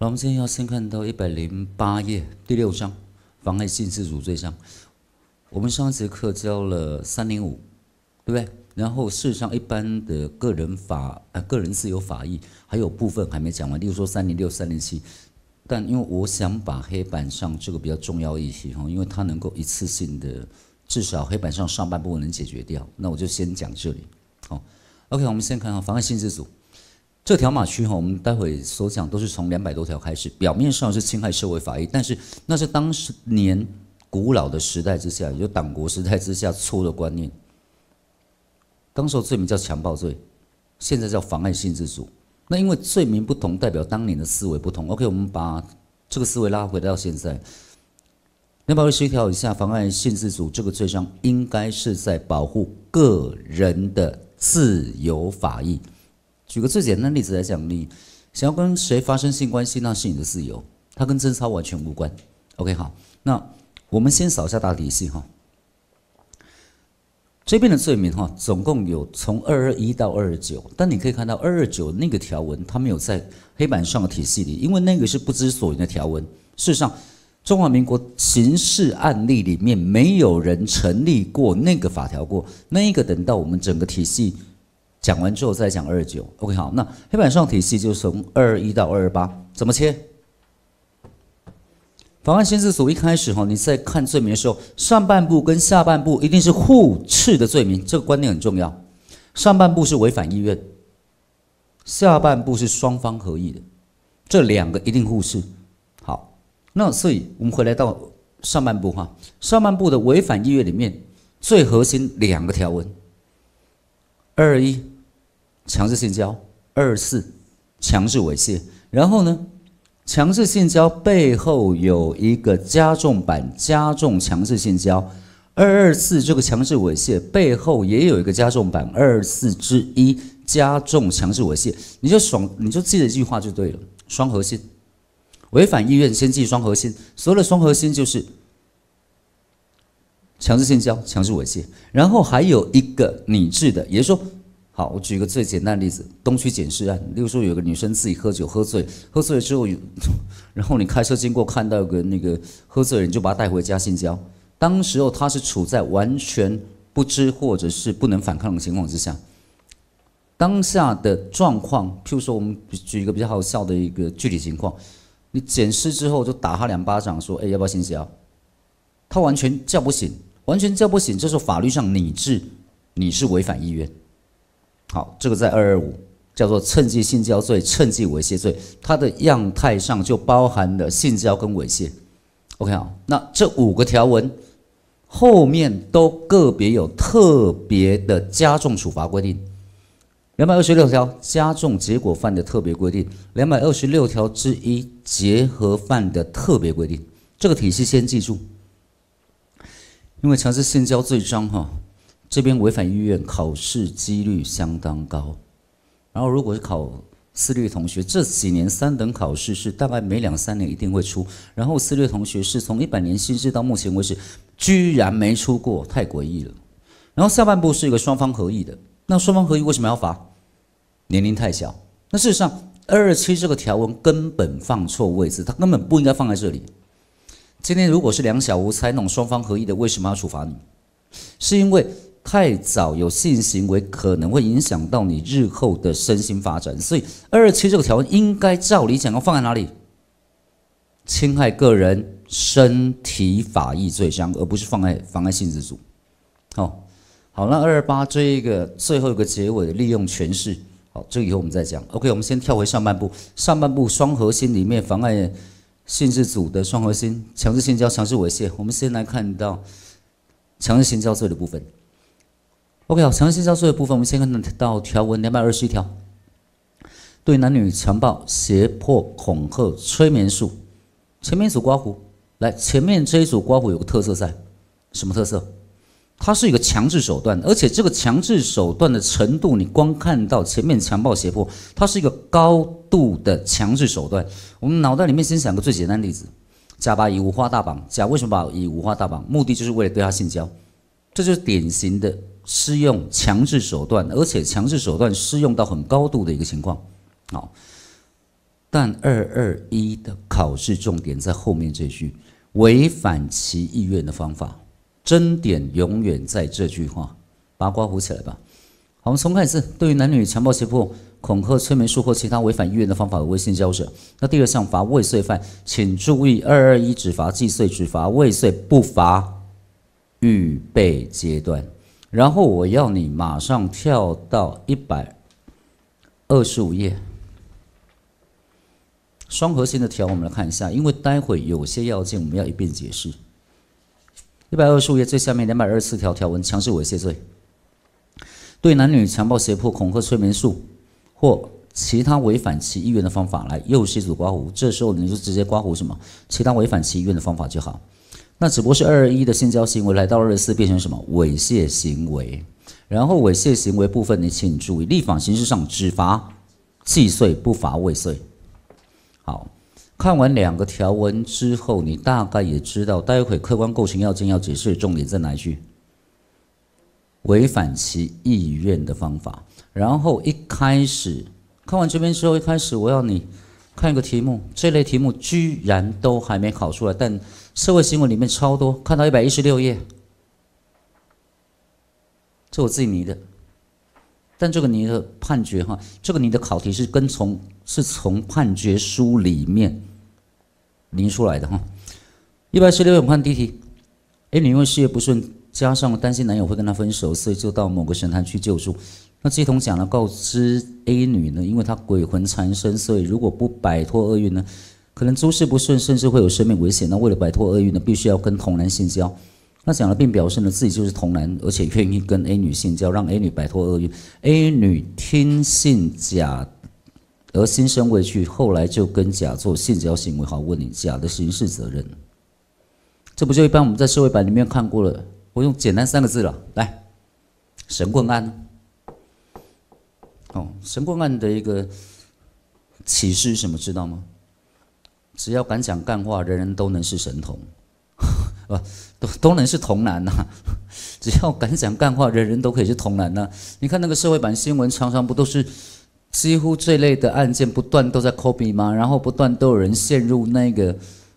那我们今天要先看到一百零八页第六章妨碍性自主罪章。我们上一节课教了三零五，对不对？然后事实上一般的个人法啊个人自由法益，还有部分还没讲完，例如说三零六、三零七。但因为我想把黑板上这个比较重要一些哈，因为它能够一次性的至少黑板上上半部分能解决掉，那我就先讲这里。好，OK，我们先看啊妨碍性自主。这条码区哈，我们待会所讲都是从两百多条开始。表面上是侵害社会法益，但是那是当时年古老的时代之下，就党国时代之下出的观念。当时罪名叫强暴罪，现在叫妨碍性自主。那因为罪名不同，代表当年的思维不同。OK，我们把这个思维拉回到现在，两百一十一条以下妨碍性自主这个罪上，应该是在保护个人的自由法益。举个最简单的例子来讲，你想要跟谁发生性关系，那是你的自由，它跟贞操完全无关。OK，好，那我们先扫一下大体系哈。这边的罪名哈，总共有从二二一到二二九，但你可以看到二二九那个条文，它没有在黑板上的体系里，因为那个是不知所云的条文。事实上，中华民国刑事案例里面没有人成立过那个法条过，那个等到我们整个体系。讲完之后再讲二九。OK，好，那黑板上体系就是从二一到二二八，怎么切？法案刑事组一开始哈，你在看罪名的时候，上半部跟下半部一定是互斥的罪名，这个观念很重要。上半部是违反意愿，下半部是双方合意的，这两个一定互斥。好，那所以我们回来到上半部哈，上半部的违反意愿里面最核心两个条文，二一。强制性交二四，强制猥亵，然后呢，强制性交背后有一个加重版，加重强制性交二二四。这个强制猥亵背后也有一个加重版二四之一，加重强制猥亵。你就爽，你就记得一句话就对了，双核心，违反意愿先记双核心。所有的双核心就是强制性交、强制猥亵，然后还有一个拟制的，也就是说。好，我举个最简单的例子：东区检视案，例如说有个女生自己喝酒喝醉，喝醉了之后，然后你开车经过，看到个那个喝醉的人，就把他带回家性交。当时候他是处在完全不知或者是不能反抗的情况之下。当下的状况，譬如说我们举一个比较好笑的一个具体情况：你检视之后就打他两巴掌，说：“哎，要不要性交？”他完全叫不醒，完全叫不醒，这时候法律上你是你是违反意愿。好，这个在二二五叫做趁机性交罪、趁机猥亵罪，它的样态上就包含了性交跟猥亵。OK 啊，那这五个条文后面都个别有特别的加重处罚规定。两百二十六条加重结果犯的特别规定，两百二十六条之一结合犯的特别规定，这个体系先记住，因为强制性交罪章哈。这边违反医院考试几率相当高，然后如果是考思六同学，这几年三等考试是大概每两三年一定会出，然后思六同学是从一百年新制到目前为止，居然没出过，太诡异了。然后下半部是一个双方合一的，那双方合一为什么要罚？年龄太小。那事实上二二七这个条文根本放错位置，它根本不应该放在这里。今天如果是两小无猜那种双方合一的，为什么要处罚你？是因为。太早有性行为可能会影响到你日后的身心发展，所以二二七这个条文应该照理讲要放在哪里？侵害个人身体法益这样，而不是放在妨碍性自主。好，好了，二二八这一个最后一个结尾的利用诠释，好，这个以后我们再讲。OK，我们先跳回上半部，上半部双核心里面妨碍性自主的双核心，强制性交、强制猥亵，我们先来看到强制性交罪的部分。OK，好，强制交涉的部分，我们先看到条文两百二十一条，对男女强暴、胁迫、恐吓、催眠术，前面一组刮胡来，前面这一组刮胡有个特色在，什么特色？它是一个强制手段，而且这个强制手段的程度，你光看到前面强暴、胁迫，它是一个高度的强制手段。我们脑袋里面先想个最简单的例子，甲把乙五花大绑，甲为什么把乙五花大绑？目的就是为了对他性交，这就是典型的。适用强制手段，而且强制手段适用到很高度的一个情况，好。但二二一的考试重点在后面这句：违反其意愿的方法，争点永远在这句话。把刮糊起来吧。好，我们重看一次，对于男女强暴胁迫、恐吓、催眠术或其他违反意愿的方法和微信交涉，那第二项罚未遂犯，请注意二二一只罚既遂，只罚未遂，不罚预备阶段。然后我要你马上跳到一百二十五页，双核心的条，我们来看一下，因为待会有些要件我们要一并解释。一百二十五页最下面两百二十四条条文，强制猥亵罪，对男女强暴、胁迫、恐吓、催眠术或其他违反其意愿的方法来诱使、组刮胡，这时候你就直接刮胡什么？其他违反其意愿的方法就好。那只不过是二二一的性交行为，来到二十四变成什么猥亵行为？然后猥亵行为部分，你请注意，立法形式上只罚既遂，不罚未遂。好看完两个条文之后，你大概也知道，待会客观构成要件要解释的重点在哪一句？违反其意愿的方法。然后一开始看完这边之后，一开始我要你看一个题目，这类题目居然都还没考出来，但。社会新闻里面超多，看到一百一十六页，这我自己拟的，但这个拟的判决哈，这个拟的考题是跟从是从判决书里面拟出来的哈。一百一十六页，我们看第一题，A 女因为事业不顺，加上担心男友会跟她分手，所以就到某个神坛去救助。那祭通讲了，告知 A 女呢，因为她鬼魂缠身，所以如果不摆脱厄运呢？可能诸事不顺，甚至会有生命危险。那为了摆脱厄运呢，必须要跟同男性交。那讲了并表示呢，自己就是同男，而且愿意跟 A 女性交，让 A 女摆脱厄运。A 女听信假，而心生畏惧，后来就跟假做性交行为。好，问你假的刑事责任，这不就一般我们在社会版里面看过了？我用简单三个字了，来，神棍案。哦，神棍案的一个启示是什么？知道吗？只要敢讲干话，人人都能是神童，不，都都能是童男呐。只要敢讲干话，人人都可以是童男呐。你看那个社会版新闻，常常不都是几乎这类的案件不断都在 copy 吗？然后不断都有人陷入那个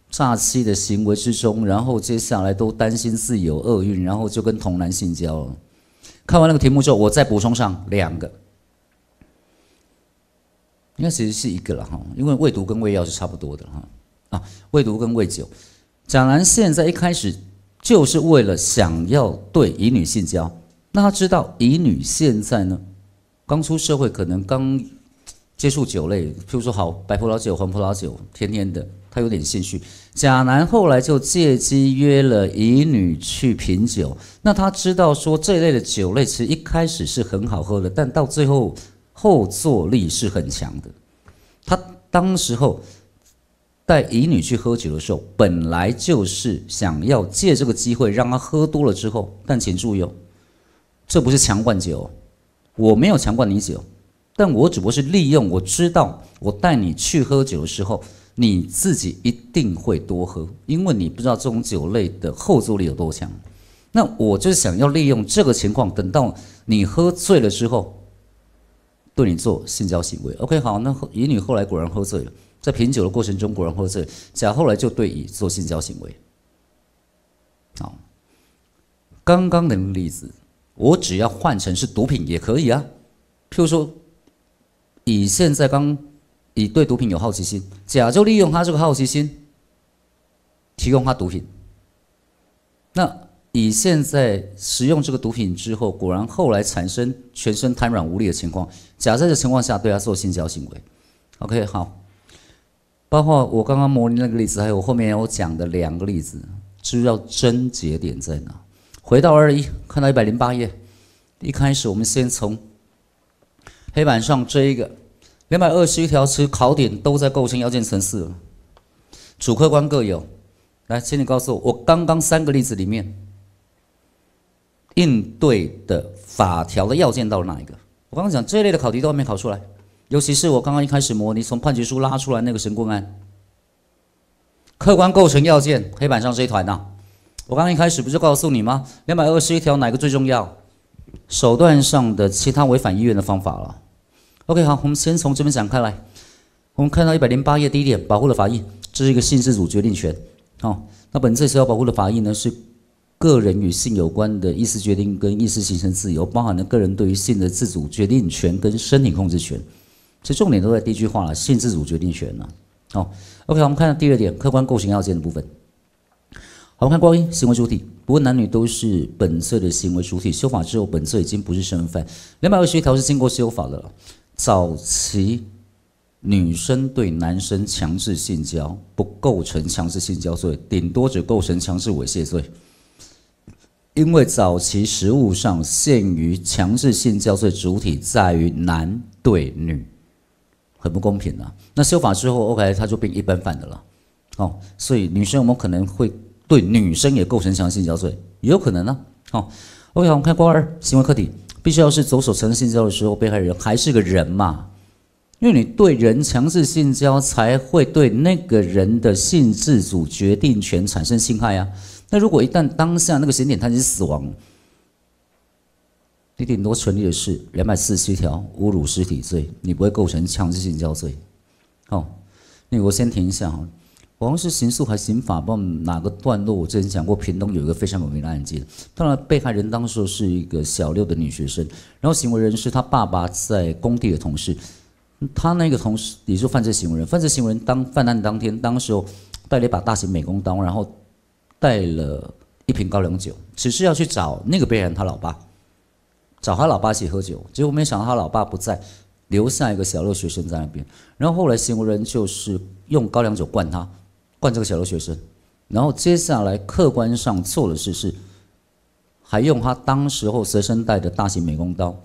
诈欺的行为之中，然后接下来都担心自己有厄运，然后就跟童男性交了。看完那个题目之后，我再补充上两个。应该其实是一个了哈，因为胃毒跟胃药是差不多的哈。啊，胃毒跟胃酒。贾男现在一开始就是为了想要对乙女性交，那他知道乙女现在呢，刚出社会，可能刚接触酒类，譬如说好白葡萄酒、黄葡萄酒，天天的，他有点兴趣。贾南后来就借机约了乙女去品酒，那他知道说这类的酒类其实一开始是很好喝的，但到最后。后坐力是很强的。他当时候带乙女去喝酒的时候，本来就是想要借这个机会让她喝多了之后。但请注意哦，这不是强灌酒，我没有强灌你酒，但我只不过是利用我知道我带你去喝酒的时候，你自己一定会多喝，因为你不知道这种酒类的后坐力有多强。那我就想要利用这个情况，等到你喝醉了之后。对你做性交行为，OK，好，那乙女后来果然喝醉了，在品酒的过程中果然喝醉，甲后来就对乙做性交行为。好，刚刚的例子，我只要换成是毒品也可以啊，譬如说，乙现在刚，乙对毒品有好奇心，甲就利用他这个好奇心，提供他毒品，那。你现在食用这个毒品之后，果然后来产生全身瘫软无力的情况，假设的情况下对他做性交行为，OK 好，包括我刚刚模拟那个例子，还有我后面我讲的两个例子，知道真节点在哪？回到二一，看到一百零八页，一开始我们先从黑板上追一个两百二十一条，其实考点都在构成要件层次，了，主客观各有。来，请你告诉我，我刚刚三个例子里面。应对的法条的要件到哪一个？我刚刚讲这一类的考题都还没考出来，尤其是我刚刚一开始模拟从判决书拉出来那个神棍案，客观构成要件黑板上这一团呐。我刚刚一开始不是告诉你吗？两百二十一条哪个最重要？手段上的其他违反意愿的方法了。OK，好，我们先从这边讲开来。我们看到一百零八页第一点，保护的法益，这是一个性事主决定权。好，那本次需要保护的法益呢是？个人与性有关的意识决定跟意识形成自由，包含了个人对于性的自主决定权跟身体控制权。其实重点都在第一句话了，性自主决定权呐。好，OK，我们看第二点，客观构成要件的部分。好，看光阴行为主体，不论男女都是本罪的行为主体。修法之后，本罪已经不是身份。两百二十一条是经过修法的了。早期女生对男生强制性交不构成强制性交罪，顶多只构成强制猥亵罪。因为早期食物上限于强制性交罪主体在于男对女，很不公平啊。那修法之后，OK，它就变一般犯的了。哦，所以女生我们可能会对女生也构成强制性交罪，也有可能呢。哦，OK，我们看八二行为客体必须要是左手实施性交的时候，被害人还是个人嘛？因为你对人强制性交，才会对那个人的性自主决定权产生侵害呀。那如果一旦当下那个嫌点他已经死亡，你顶多成立的是两百四十七条侮辱尸体罪，你不会构成强制性交罪。好，那我先停一下哈，王氏是刑诉还刑法，知道哪个段落，我之前讲过，屏东有一个非常有名的案件。当然，被害人当时是一个小六的女学生，然后行为人是他爸爸在工地的同事，他那个同事也是犯罪行为人。犯罪行为人当犯案当天，当时候带了一把大型美工刀，然后。带了一瓶高粱酒，只是要去找那个被害人他老爸，找他老爸一起喝酒。结果没想到他老爸不在，留下一个小六学生在那边。然后后来行为人就是用高粱酒灌他，灌这个小六学生。然后接下来客观上做的事是，还用他当时候随身带的大型美工刀，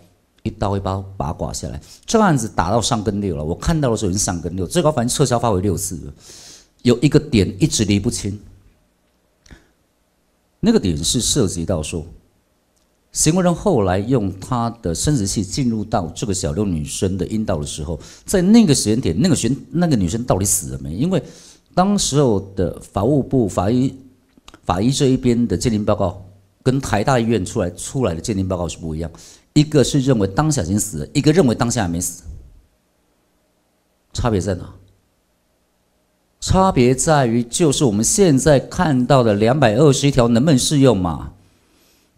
一刀一刀把它刮下来。这个案子打到上根六了，我看到的时候已经上根六，最高法院撤销发为六次了，有一个点一直理不清。那个点是涉及到说，行为人后来用他的生殖器进入到这个小六女生的阴道的时候，在那个时间点，那个学那个女生到底死了没？因为，当时候的法务部法医法医这一边的鉴定报告跟台大医院出来出来的鉴定报告是不一样，一个是认为当下已经死了，一个认为当下还没死，差别在哪？差别在于，就是我们现在看到的两百二十一条能不能适用嘛？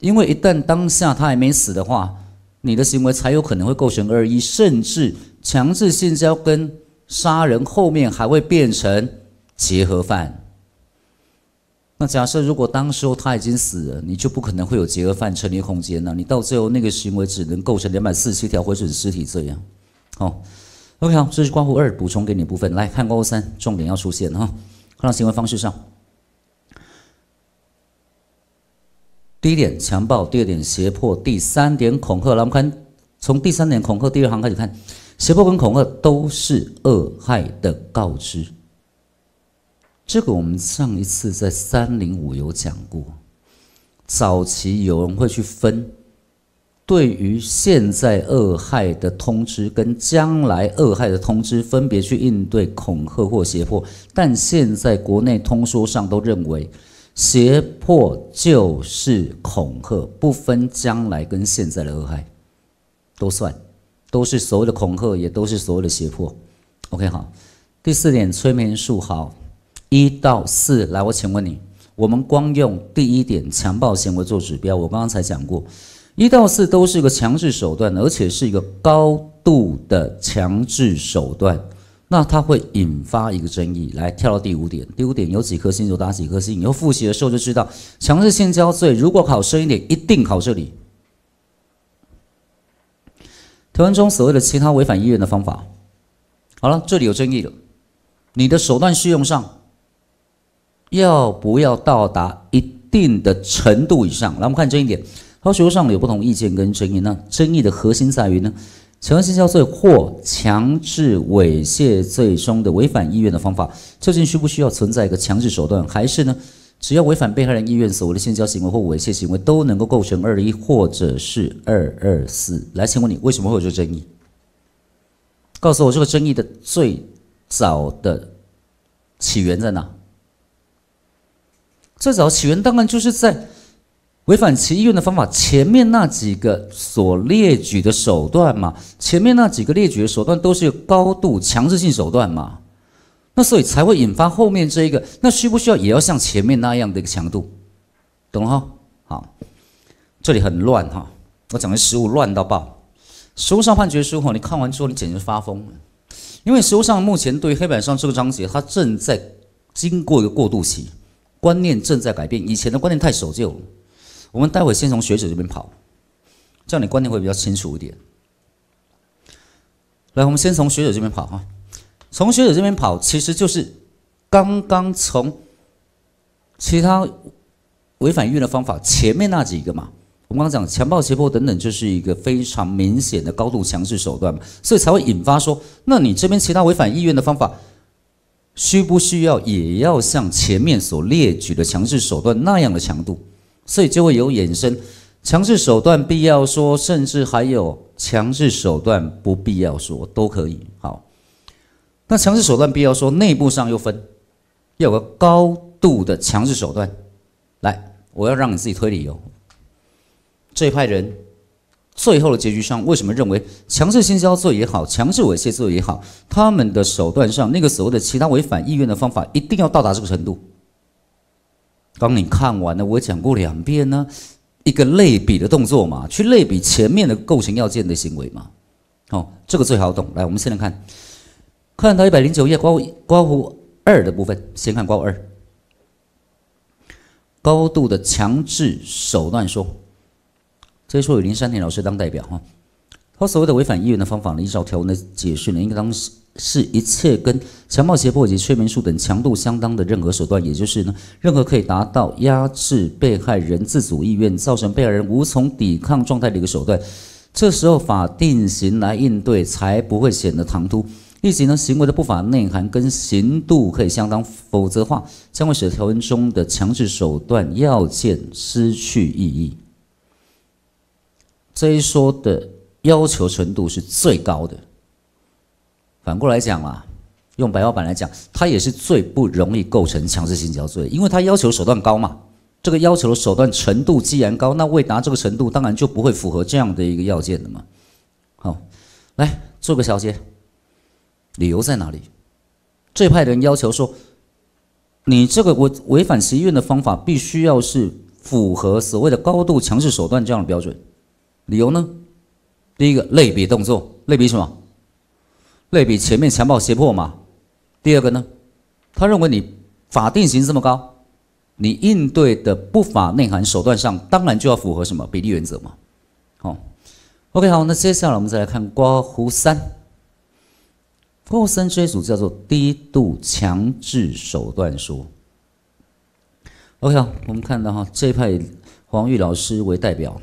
因为一旦当下他还没死的话，你的行为才有可能会构成二一，甚至强制性交跟杀人后面还会变成结合犯。那假设如果当时候他已经死了，你就不可能会有结合犯成立空间了，你到最后那个行为只能构成两百四十七条或者尸体这样，哦。OK，好，这是关乎二补充给你部分，来看关乎三，重点要出现哈。看到行为方式上，第一点强暴，第二点胁迫，第三点恐吓。来，我们看从第三点恐吓第二行开始看，胁迫跟恐吓都是恶害的告知。这个我们上一次在三零五有讲过，早期有人会去分。对于现在二害的通知跟将来二害的通知分别去应对恐吓或胁迫，但现在国内通说上都认为胁迫就是恐吓，不分将来跟现在的二害，都算都是所谓的恐吓，也都是所谓的胁迫。OK，好，第四点催眠术，好，一到四来，我请问你，我们光用第一点强暴行为做指标，我刚刚才讲过。一到四都是一个强制手段，而且是一个高度的强制手段，那它会引发一个争议。来跳到第五点，第五点有几颗星就打几颗星，以后复习的时候就知道。强制性交罪，如果考深一点，一定考这里。条文中所谓的其他违反意愿的方法，好了，这里有争议了。你的手段适用上要不要到达一定的程度以上？来，我们看这一点。要求上有不同意见跟争议，那争议的核心在于呢，强迫性交罪或强制猥亵罪中的违反意愿的方法，究竟需不需要存在一个强制手段，还是呢，只要违反被害人意愿，所谓的性交行为或猥亵行为都能够构成二一或者是二二四？来，请问你为什么会有这个争议？告诉我这个争议的最早的起源在哪？最早起源当然就是在。违反其意愿的方法，前面那几个所列举的手段嘛，前面那几个列举的手段都是高度强制性手段嘛，那所以才会引发后面这一个。那需不需要也要像前面那样的一个强度？懂了哈？好，这里很乱哈，我讲的实物乱到爆。实物上判决书哈，你看完之后你简直发疯，因为实物上目前对于黑板上这个章节，它正在经过一个过渡期，观念正在改变，以前的观念太守旧。我们待会先从学者这边跑，这样你观念会比较清楚一点。来，我们先从学者这边跑哈，从学者这边跑其实就是刚刚从其他违反意愿的方法前面那几个嘛。我们刚刚讲强暴胁迫等等，就是一个非常明显的高度强制手段，所以才会引发说，那你这边其他违反意愿的方法，需不需要也要像前面所列举的强制手段那样的强度？所以就会有衍生，强制手段必要说，甚至还有强制手段不必要说都可以。好，那强制手段必要说，内部上又分，要有个高度的强制手段。来，我要让你自己推理哦。这一派人最后的结局上，为什么认为强制性交罪也好，强制猥亵罪也好，他们的手段上那个所谓的其他违反意愿的方法，一定要到达这个程度。刚你看完了，我讲过两遍呢，一个类比的动作嘛，去类比前面的构成要件的行为嘛，哦，这个最好懂。来，我们现在看，看到一百零九页，刮括弧二的部分，先看括弧二，高度的强制手段说，这些说有林山田老师当代表哈，他所谓的违反意愿的方法呢，依照条文的解释呢，应该当时。是一切跟强暴、胁迫以及催眠术等强度相当的任何手段，也就是呢，任何可以达到压制被害人自主意愿、造成被害人无从抵抗状态的一个手段。这时候法定刑来应对才不会显得唐突，以及呢行为的不法内涵跟刑度可以相当，否则话将使得条文中的强制手段要件失去意义。这一说的要求程度是最高的。反过来讲啊，用白话版来讲，他也是最不容易构成强制性交罪，因为他要求手段高嘛。这个要求的手段程度既然高，那未达这个程度，当然就不会符合这样的一个要件的嘛。好，来做个小结，理由在哪里？这派人要求说，你这个违违反情欲的方法，必须要是符合所谓的高度强制手段这样的标准。理由呢？第一个类比动作，类比什么？类比前面强暴胁迫嘛，第二个呢，他认为你法定刑这么高，你应对的不法内涵手段上当然就要符合什么比例原则嘛，好，OK 好，那接下来我们再来看刮胡三，括弧三这一组叫做低度强制手段说，OK 好，我们看到哈这一派黄玉老师为代表，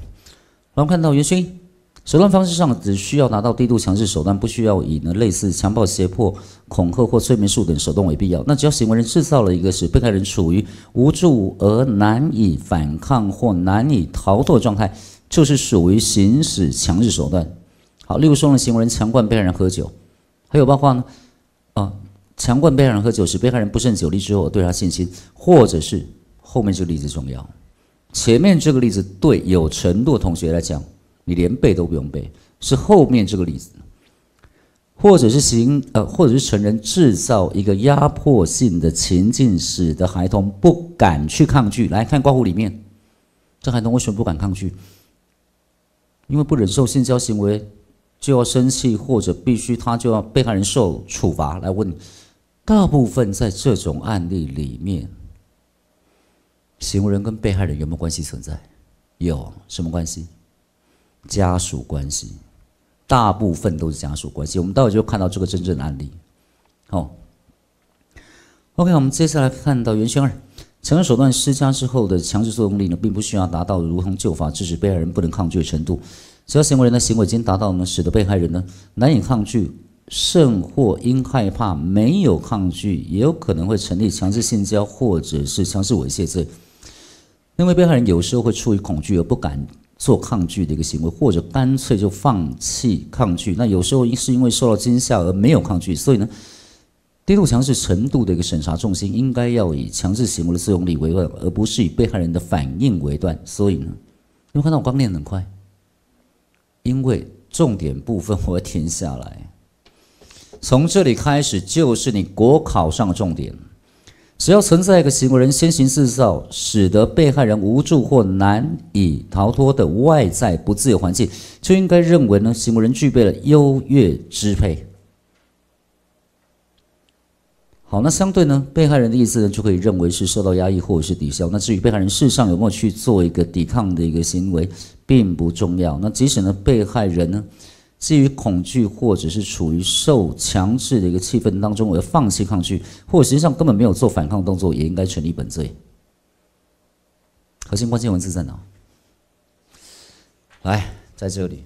我们看到袁勋。手段方式上只需要拿到低度强制手段，不需要以呢类似强暴、胁迫、恐吓或催眠术等手段为必要。那只要行为人制造了一个使被害人处于无助而难以反抗或难以逃脱状态，就是属于行使强制手段。好，例如说，呢，行为人强灌被害人喝酒，还有办法呢，啊，强灌被害人喝酒使被害人不胜酒力之后对他信心，或者是后面这个例子重要，前面这个例子对有程度的同学来讲。你连背都不用背，是后面这个例子，或者是行呃，或者是成人制造一个压迫性的情境，使得孩童不敢去抗拒。来看括弧里面，这孩童为什么不敢抗拒？因为不忍受性交行为就要生气，或者必须他就要被害人受处罚。来问，大部分在这种案例里面，行为人跟被害人有没有关系存在？有什么关系？家属关系，大部分都是家属关系。我们待会就看到这个真正的案例。好，OK，我们接下来看到原型二，强制手段施加之后的强制作用力呢，并不需要达到如同旧法制止被害人不能抗拒的程度，只要行为人的行为已经达到呢，使得被害人呢难以抗拒，甚或因害怕没有抗拒，也有可能会成立强制性交或者是强制猥亵罪。因为被害人有时候会出于恐惧而不敢。做抗拒的一个行为，或者干脆就放弃抗拒。那有时候是因为受到惊吓而没有抗拒，所以呢，低度强制程度的一个审查重心应该要以强制行为的作用力为断，而不是以被害人的反应为断。所以呢，你们看到我刚念很快，因为重点部分我要停下来。从这里开始就是你国考上的重点。只要存在一个行为人先行制造，使得被害人无助或难以逃脱的外在不自由环境，就应该认为呢，行为人具备了优越支配。好，那相对呢，被害人的意思呢，就可以认为是受到压抑或者是抵消。那至于被害人事实上有没有去做一个抵抗的一个行为，并不重要。那即使呢，被害人呢。基于恐惧，或者是处于受强制的一个气氛当中，我要放弃抗拒，或实际上根本没有做反抗动作，也应该成立本罪。核心关键文字在哪？来，在这里。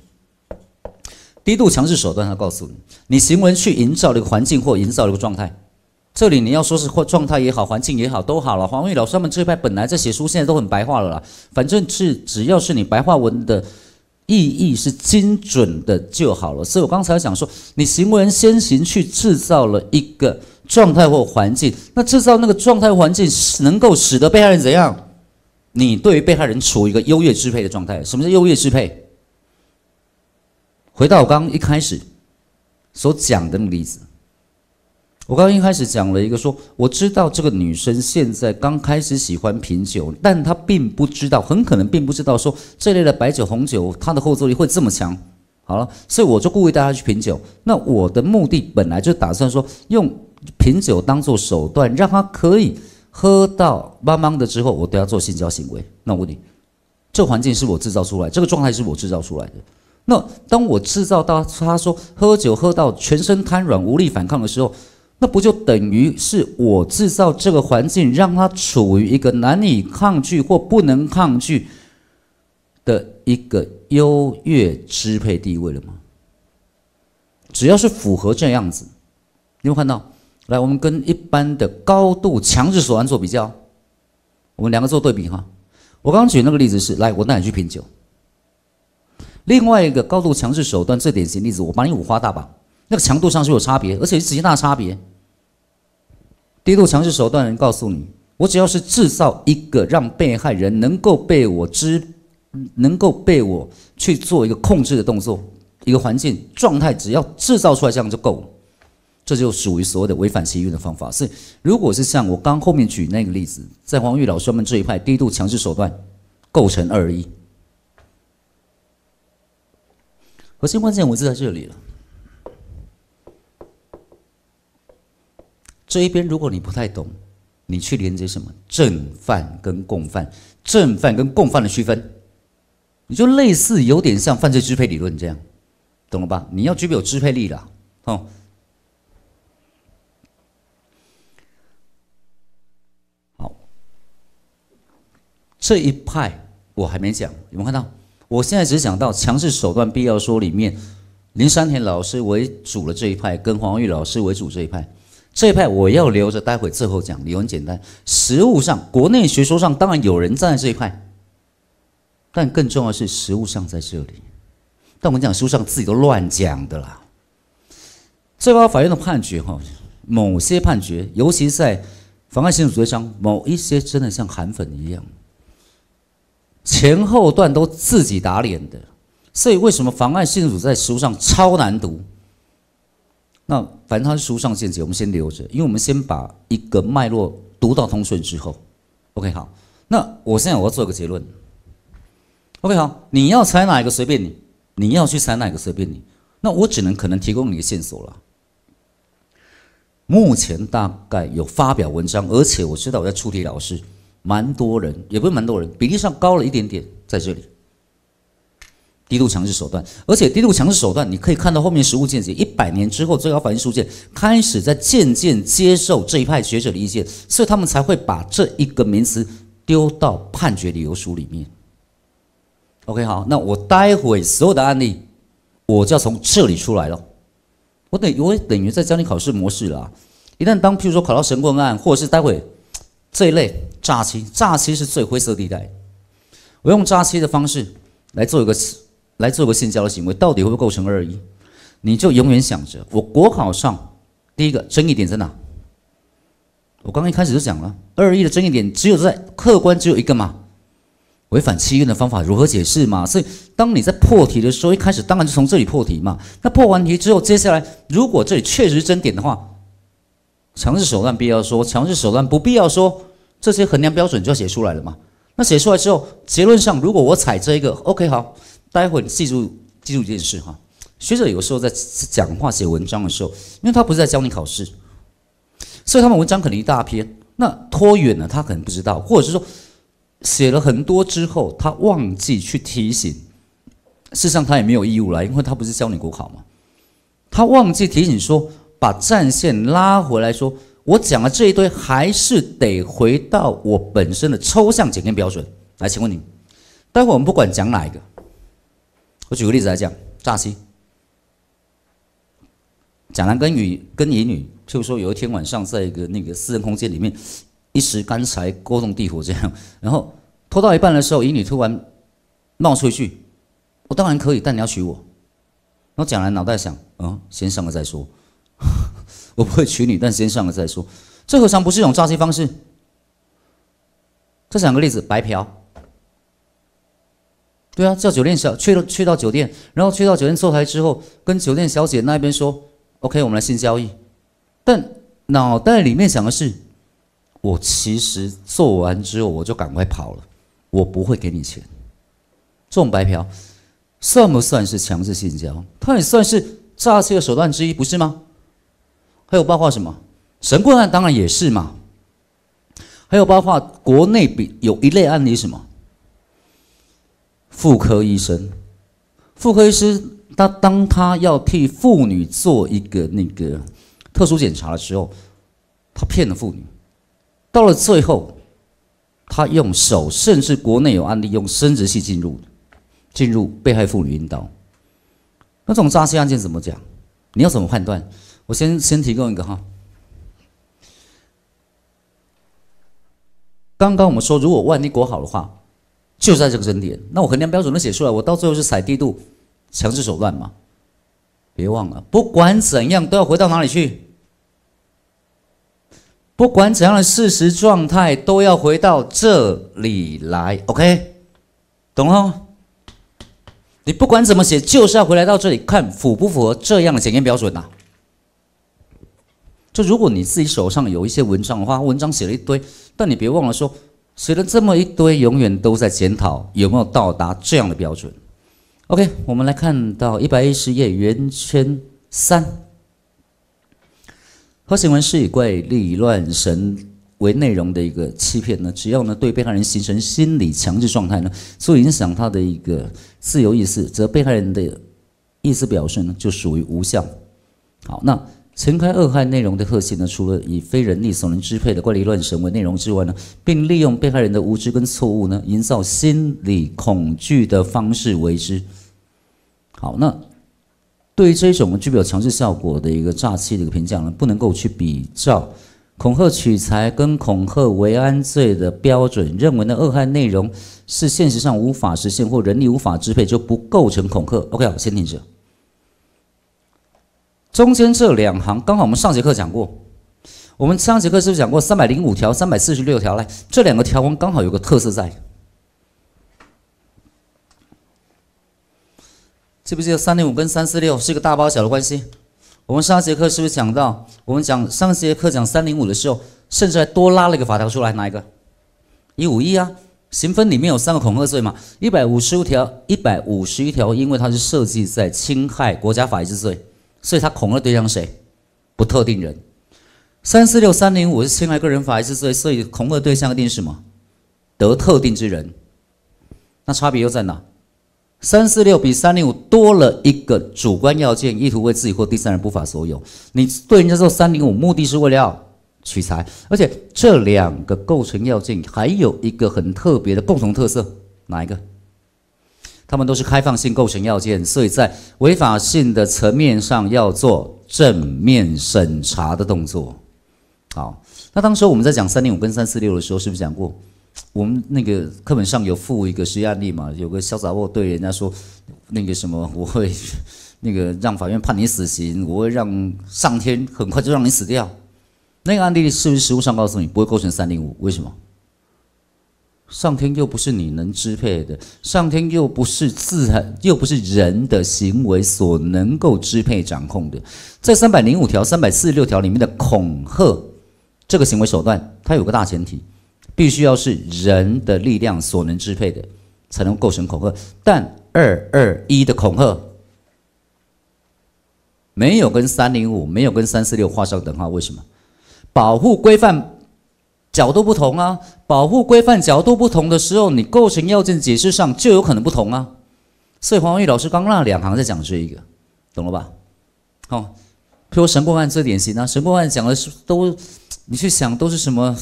低度强制手段，他告诉你，你行为去营造的一个环境或营造的一个状态。这里你要说是或状态也好，环境也好，都好了。黄伟老师他们这一派本来在写书，现在都很白话了啦。反正是只要是你白话文的。意义是精准的就好了，所以我刚才想说，你行为人先行去制造了一个状态或环境，那制造那个状态环境，能够使得被害人怎样？你对于被害人处于一个优越支配的状态。什么叫优越支配？回到我刚一开始所讲的那个例子。我刚刚一开始讲了一个，说我知道这个女生现在刚开始喜欢品酒，但她并不知道，很可能并不知道，说这类的白酒、红酒，它的后坐力会这么强。好了，所以我就故意带她去品酒。那我的目的本来就打算说，用品酒当做手段，让她可以喝到茫茫的之后，我对她做性交行为。那我问你，这环境是我制造出来，这个状态是我制造出来的。那当我制造到她说喝酒喝到全身瘫软、无力反抗的时候，那不就等于是我制造这个环境，让他处于一个难以抗拒或不能抗拒的一个优越支配地位了吗？只要是符合这样子，你会看到，来，我们跟一般的高度强制手段做比较，我们两个做对比哈。我刚刚举那个例子是，来，我带你去品酒；另外一个高度强制手段最典型例子，我把你五花大绑。那个强度上是有差别，而且是极大的差别。低度强势手段人告诉你，我只要是制造一个让被害人能够被我知，能够被我去做一个控制的动作，一个环境状态，只要制造出来这样就够了。这就属于所谓的违反协议的方法。所以，如果是像我刚后面举那个例子，在黄玉老师们这一派，低度强制手段构成二一。核心关键文字在这里了。这一边如果你不太懂，你去连接什么？正犯跟共犯，正犯跟共犯的区分，你就类似有点像犯罪支配理论这样，懂了吧？你要具备有支配力了，哦。好，这一派我还没讲，有没有看到？我现在只讲到强制手段必要说里面林山田老师为主的这一派，跟黄玉老师为主这一派。这一派我要留着，待会最后讲。理由很简单，实物上、国内学说上当然有人站在这一派，但更重要是实物上在这里。但我们讲书上自己都乱讲的啦。最高法院的判决，哈，某些判决，尤其在妨碍性自主上，某一些真的像韩粉一样，前后段都自己打脸的。所以为什么妨碍性自主在实上超难读？那反正它是书上见解，我们先留着，因为我们先把一个脉络读到通顺之后，OK 好。那我现在我要做一个结论，OK 好，你要猜哪一个随便你，你要去猜哪一个随便你，那我只能可能提供你的线索了。目前大概有发表文章，而且我知道我在出题老师，蛮多人，也不是蛮多人，比例上高了一点点在这里。低度强制手段，而且低度强制手段，你可以看到后面实物见解一百年之后，最高法院书记开始在渐渐接受这一派学者的意见，所以他们才会把这一个名词丢到判决理由书里面。OK，好，那我待会所有的案例，我就要从这里出来了。我等我等于在教你考试模式了。一旦当譬如说考到神棍案，或者是待会这一类诈欺，诈欺是最灰色地带。我用诈欺的方式来做一个词。来做个性交的行为，到底会不会构成二一？你就永远想着我国考上第一个争议点在哪？我刚一开始就讲了，二一的争议点只有在客观只有一个嘛？违反契约的方法如何解释嘛？所以当你在破题的时候，一开始当然就从这里破题嘛。那破完题之后，接下来如果这里确实争点的话，强制手段必要说，强制手段不必要说，这些衡量标准就要写出来了嘛。那写出来之后，结论上如果我踩这一个，OK 好。待会儿记住记住这件事哈。学者有时候在讲话写文章的时候，因为他不是在教你考试，所以他们文章可能一大篇。那拖远了他可能不知道，或者是说写了很多之后，他忘记去提醒。事实上他也没有义务了，因为他不是教你国考嘛。他忘记提醒说，把战线拉回来，说我讲了这一堆，还是得回到我本身的抽象检验标准。来，请问你，待会儿我们不管讲哪一个。我举个例子来讲，诈欺。蒋楠跟女跟乙女，就说有一天晚上在一个那个私人空间里面，一时干柴锅动地火这样，然后拖到一半的时候，乙女突然冒出一句：“我当然可以，但你要娶我。”那蒋楠脑袋想：“嗯，先上了再说，我不会娶你，但先上了再说。”这何尝不是一种诈欺方式？这两个例子，白嫖。对啊，叫酒店小去了去到酒店，然后去到酒店坐台之后，跟酒店小姐那边说，OK，我们来性交易，但脑袋里面想的是，我其实做完之后我就赶快跑了，我不会给你钱，这种白嫖，算不算是强制性交？他也算是诈窃的手段之一，不是吗？还有包括什么神棍案，当然也是嘛。还有包括国内比有一类案例什么？妇科医生，妇科医师，他当他要替妇女做一个那个特殊检查的时候，他骗了妇女。到了最后，他用手，甚至国内有案例用生殖器进入，进入被害妇女阴道。那种诈尸案件怎么讲？你要怎么判断？我先先提供一个哈。刚刚我们说，如果万一裹好的话。就在这个整点，那我衡量标准都写出来，我到最后是踩低度强制手段嘛？别忘了，不管怎样都要回到哪里去，不管怎样的事实状态都要回到这里来。OK，懂了？你不管怎么写，就是要回来到这里看符不符合这样的检验标准的。就如果你自己手上有一些文章的话，文章写了一堆，但你别忘了说。写了这么一堆，永远都在检讨有没有到达这样的标准。OK，我们来看到一百一十页圆圈三。何行文是以怪力乱神为内容的一个欺骗呢？只要呢对被害人形成心理强制状态呢，所以影响他的一个自由意思，则被害人的意思表示呢就属于无效。好，那。陈开恶害内容的特性呢，除了以非人力所能支配的怪力乱神为内容之外呢，并利用被害人的无知跟错误呢，营造心理恐惧的方式为之。好，那对于这种具有强制效果的一个诈欺的一个评价呢，不能够去比较恐吓取材跟恐吓为安罪的标准，认为呢恶害内容是现实上无法实现或人力无法支配，就不构成恐吓。OK，好，先停止。中间这两行刚好，我们上节课讲过。我们上节课是不是讲过三百零五条、三百四十六条来，这两个条文刚好有个特色在，记不记得？三零五跟三四六是一个大包小的关系。我们上节课是不是讲到？我们讲上节课讲三零五的时候，甚至还多拉了一个法条出来，哪一个？一五一啊，刑分里面有三个恐吓罪嘛？一百五十五条、一百五十一条，因为它是设计在侵害国家法益之罪。所以他恐吓对象谁？不特定人。三四六三零五是侵害个人法还是罪？所以恐吓对象一定是什么？得特定之人。那差别又在哪？三四六比三零五多了一个主观要件，意图为自己或第三人不法所有。你对人家做三零五，目的是为了取财。而且这两个构成要件还有一个很特别的共同特色，哪一个？他们都是开放性构成要件，所以在违法性的层面上要做正面审查的动作。好，那当时我们在讲三零五跟三四六的时候，是不是讲过？我们那个课本上有附一个实际案例嘛？有个潇洒沃对人家说，那个什么，我会那个让法院判你死刑，我会让上天很快就让你死掉。那个案例是不是实物上告诉你不会构成三零五？为什么？上天又不是你能支配的，上天又不是自然，又不是人的行为所能够支配掌控的。在三百零五条、三百四十六条里面的恐吓这个行为手段，它有个大前提，必须要是人的力量所能支配的，才能构成恐吓。但二二一的恐吓没有跟三零五、没有跟三四六画上等号，为什么？保护规范。角度不同啊，保护规范角度不同的时候，你构成要件解释上就有可能不同啊。所以黄文玉老师刚那两行在讲这一个，懂了吧？哦，譬如神棍案最典型啊，神棍案讲的是都，你去想都是什么？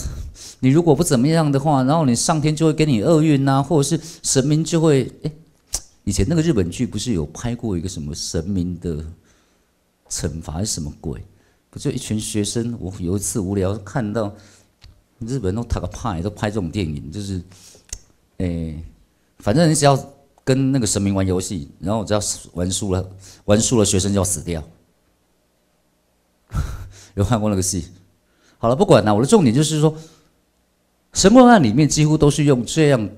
你如果不怎么样的话，然后你上天就会给你厄运呐，或者是神明就会哎，以前那个日本剧不是有拍过一个什么神明的惩罚是什么鬼？不就一群学生？我有一次无聊看到。日本都派都拍这种电影，就是，哎，反正你只要跟那个神明玩游戏，然后只要玩输了，玩输了学生就要死掉。有看过那个戏？好了，不管了，我的重点就是说，神怪案里面几乎都是用这样，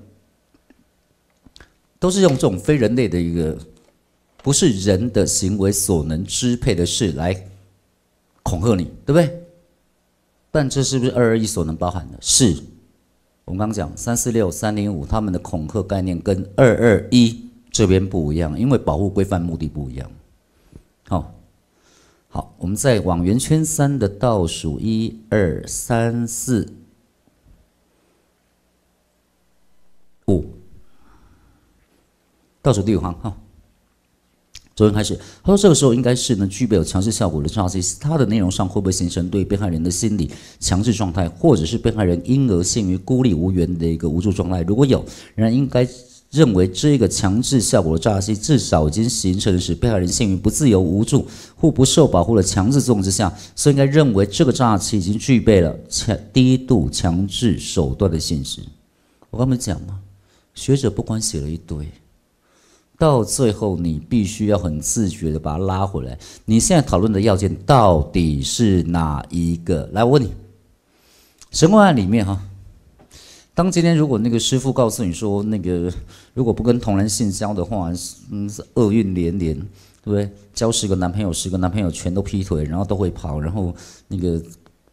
都是用这种非人类的一个，不是人的行为所能支配的事来恐吓你，对不对？但这是不是二二一所能包含的？是，我们刚讲三四六三零五，他们的恐吓概念跟二二一这边不一样，因为保护规范目的不一样。好，好，我们再往圆圈三的倒数一二三四五，倒数第五行哈。昨天开始，他说这个时候应该是呢具备有强制效果的诈欺，它的内容上会不会形成对被害人的心理强制状态，或者是被害人因而陷于孤立无援的一个无助状态？如果有然应该认为这个强制效果的诈欺至少已经形成使被害人陷于不自由、无助或不受保护的强制作用之下，所以应该认为这个诈欺已经具备了强低度强制手段的性质。我刚没讲嘛，学者不光写了一堆。到最后，你必须要很自觉的把它拉回来。你现在讨论的要件到底是哪一个？来，我问你，神棍案里面哈，当今天如果那个师傅告诉你说，那个如果不跟同人性交的话，嗯，是厄运连连，对不对？交十个男朋友，十个男朋友全都劈腿，然后都会跑，然后那个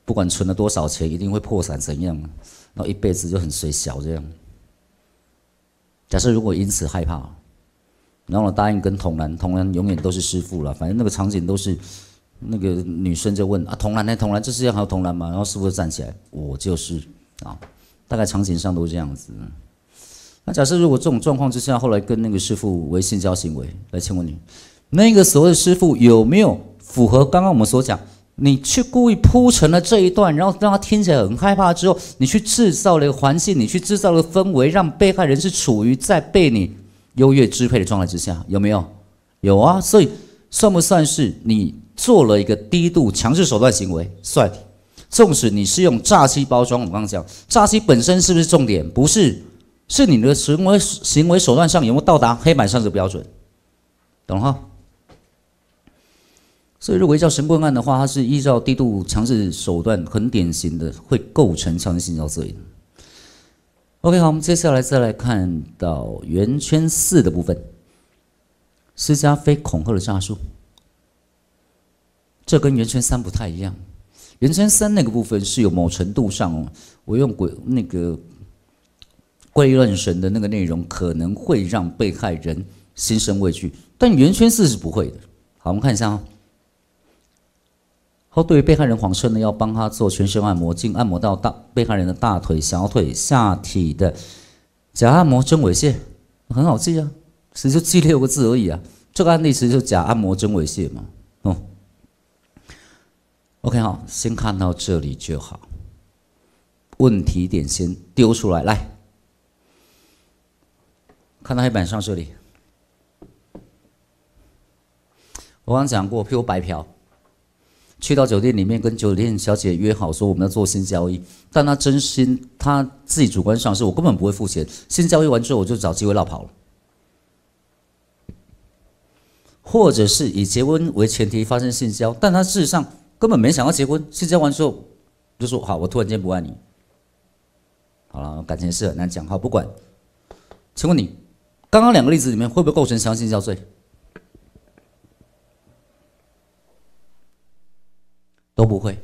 不管存了多少钱，一定会破产，怎样？然后一辈子就很水小这样。假设如果因此害怕。然后我答应跟童男，童男永远都是师傅了。反正那个场景都是那个女生就问啊，童男呢？童男这界还有童男吗？然后师傅就站起来，我就是啊，大概场景上都是这样子。那假设如果这种状况之下，后来跟那个师傅为性交行为来请问你，那个所谓的师傅有没有符合刚刚我们所讲？你去故意铺成了这一段，然后让他听起来很害怕之后，你去制造了一个环境，你去制造了氛围，让被害人是处于在被你。优越支配的状态之下有没有？有啊，所以算不算是你做了一个低度强制手段行为？算。纵使你是用诈欺包装，我刚刚讲诈欺本身是不是重点？不是，是你的行为行为手段上有没有到达黑板上的标准？懂了哈。所以如果叫神棍案的话，它是依照低度强制手段，很典型的会构成强制性交罪的。OK，好，我们接下来再来看到圆圈四的部分，施加非恐吓的诈术，这跟圆圈三不太一样。圆圈三那个部分是有某程度上，我用鬼那个归论神的那个内容，可能会让被害人心生畏惧，但圆圈四是不会的。好，我们看一下哦。后，对于被害人谎称呢，要帮他做全身按摩，竟按摩到大被害人的大腿、小腿、下体的假按摩真伪线，很好记啊，其实就记六个字而已啊。这个案例其实就假按摩真伪线嘛。哦，OK，好，先看到这里就好。问题点先丢出来，来，看到黑板上这里。我刚讲过，譬如白嫖。去到酒店里面，跟酒店小姐约好说我们要做性交易，但他真心他自己主观上是我根本不会付钱，性交易完之后我就找机会绕跑了，或者是以结婚为前提发生性交，但他事实上根本没想要结婚，性交完之后就说好我突然间不爱你，好了感情是很难讲，好不管，请问你刚刚两个例子里面会不会构成强交罪？都不会，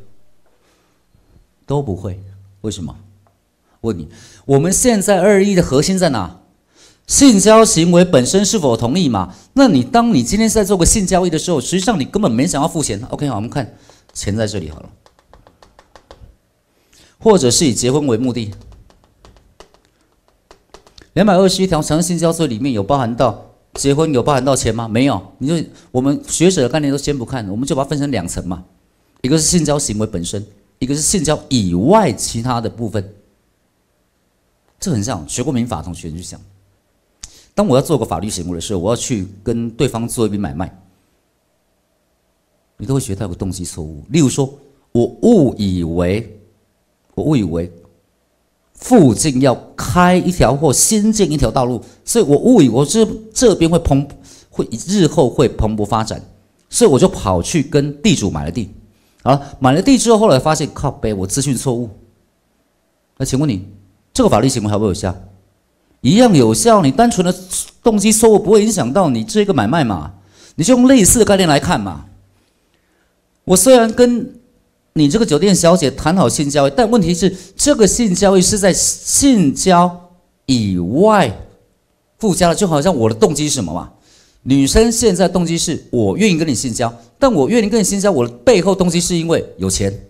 都不会，为什么？问你，我们现在二一的核心在哪？性交行为本身是否同意嘛？那你当你今天在做个性交易的时候，实际上你根本没想要付钱。OK，好，我们看钱在这里好了，或者是以结婚为目的。两百二十一条强性交罪里面有包含到结婚有包含到钱吗？没有。你就我们学者的概念都先不看，我们就把它分成两层嘛。一个是性交行为本身，一个是性交以外其他的部分。这很像学过民法同学就想：当我要做个法律行为的时候，我要去跟对方做一笔买卖，你都会觉得有个动机错误。例如说，我误以为，我误以为附近要开一条或新建一条道路，所以我误以为这这边会蓬会日后会蓬勃发展，所以我就跑去跟地主买了地。好，买了地之后，后来发现靠呗，我资讯错误。那请问你，这个法律行为还会有效？一样有效。你单纯的动机错误不会影响到你这个买卖嘛？你就用类似的概念来看嘛。我虽然跟你这个酒店小姐谈好性交易，但问题是这个性交易是在性交以外附加的，就好像我的动机是什么嘛？女生现在动机是我愿意跟你性交，但我愿意跟你性交，我的背后动机是因为有钱。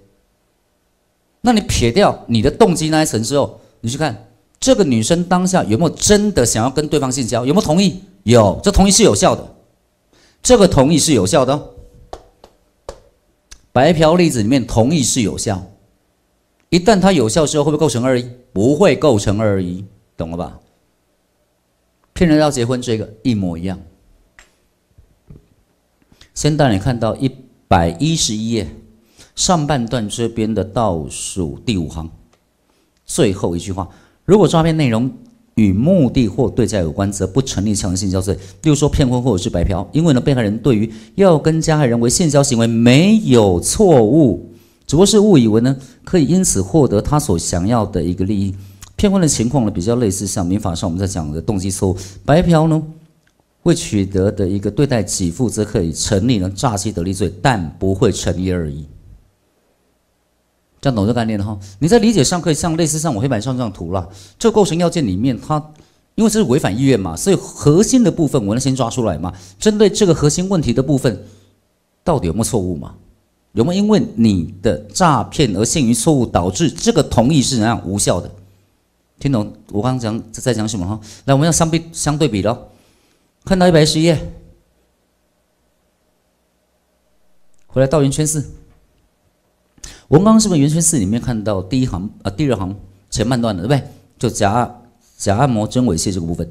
那你撇掉你的动机那一层之后，你去看这个女生当下有没有真的想要跟对方性交，有没有同意？有，这同意是有效的，这个同意是有效的。白嫖例子里面同意是有效，一旦它有效之后，会不会构成二一？不会构成二一，懂了吧？骗人要结婚，这个一模一样。先带你看到一百一十一页上半段这边的倒数第五行最后一句话：如果诈骗内容与目的或对价有关，则不成立强行交罪。比如说骗婚或者是白嫖，因为呢，被害人对于要跟加害人为性交行为没有错误，只不过是误以为呢可以因此获得他所想要的一个利益。骗婚的情况呢比较类似，像民法上我们在讲的动机错误；白嫖呢。未取得的一个对待给付，则可以成立人诈欺得利罪，但不会成立而已。这样懂这概念的哈？你在理解上可以像类似像我黑板上这样图了。这构成要件里面，它因为是违反意愿嘛，所以核心的部分，我能先抓出来嘛？针对这个核心问题的部分，到底有没错误嘛？有没因为你的诈骗而陷于错误，导致这个同意是怎样无效的？听懂我刚讲在讲什么哈？来，我们要相比相对比喽。看到一百一十页，回来到圆圈四。我们刚刚是不是圆圈四里面看到第一行啊？第二行前半段的对不对？就假假按摩、真猥亵这个部分。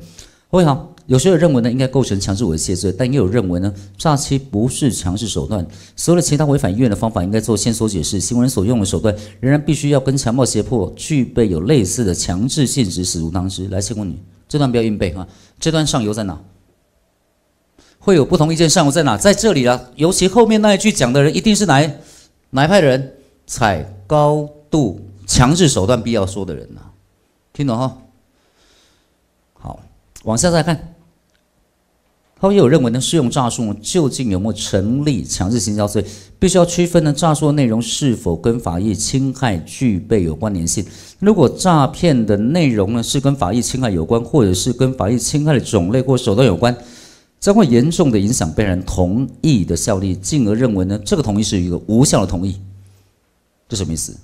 各位，哈，有学者认为呢，应该构成强制猥亵罪，但又有认为呢，诈欺不是强制手段。所有的其他违反意愿的方法，应该做线索解释。行为人所用的手段，仍然必须要跟强暴、胁迫具备有类似的强制性质，死如当之。来，先问你这段不要硬背啊，这段上游在哪？会有不同意见，上午在哪？在这里啊。尤其后面那一句讲的人，一定是哪哪派人，采高度强制手段必要说的人呢？听懂哈？好，往下再看。后面有认为呢，适用诈术究竟有有成立强制行销，罪？必须要区分呢，诈术内容是否跟法益侵害具备有关联性。如果诈骗的内容呢，是跟法益侵害有关，或者是跟法益侵害的种类或手段有关。将会严重的影响病人同意的效力，进而认为呢，这个同意是一个无效的同意。这什么意思？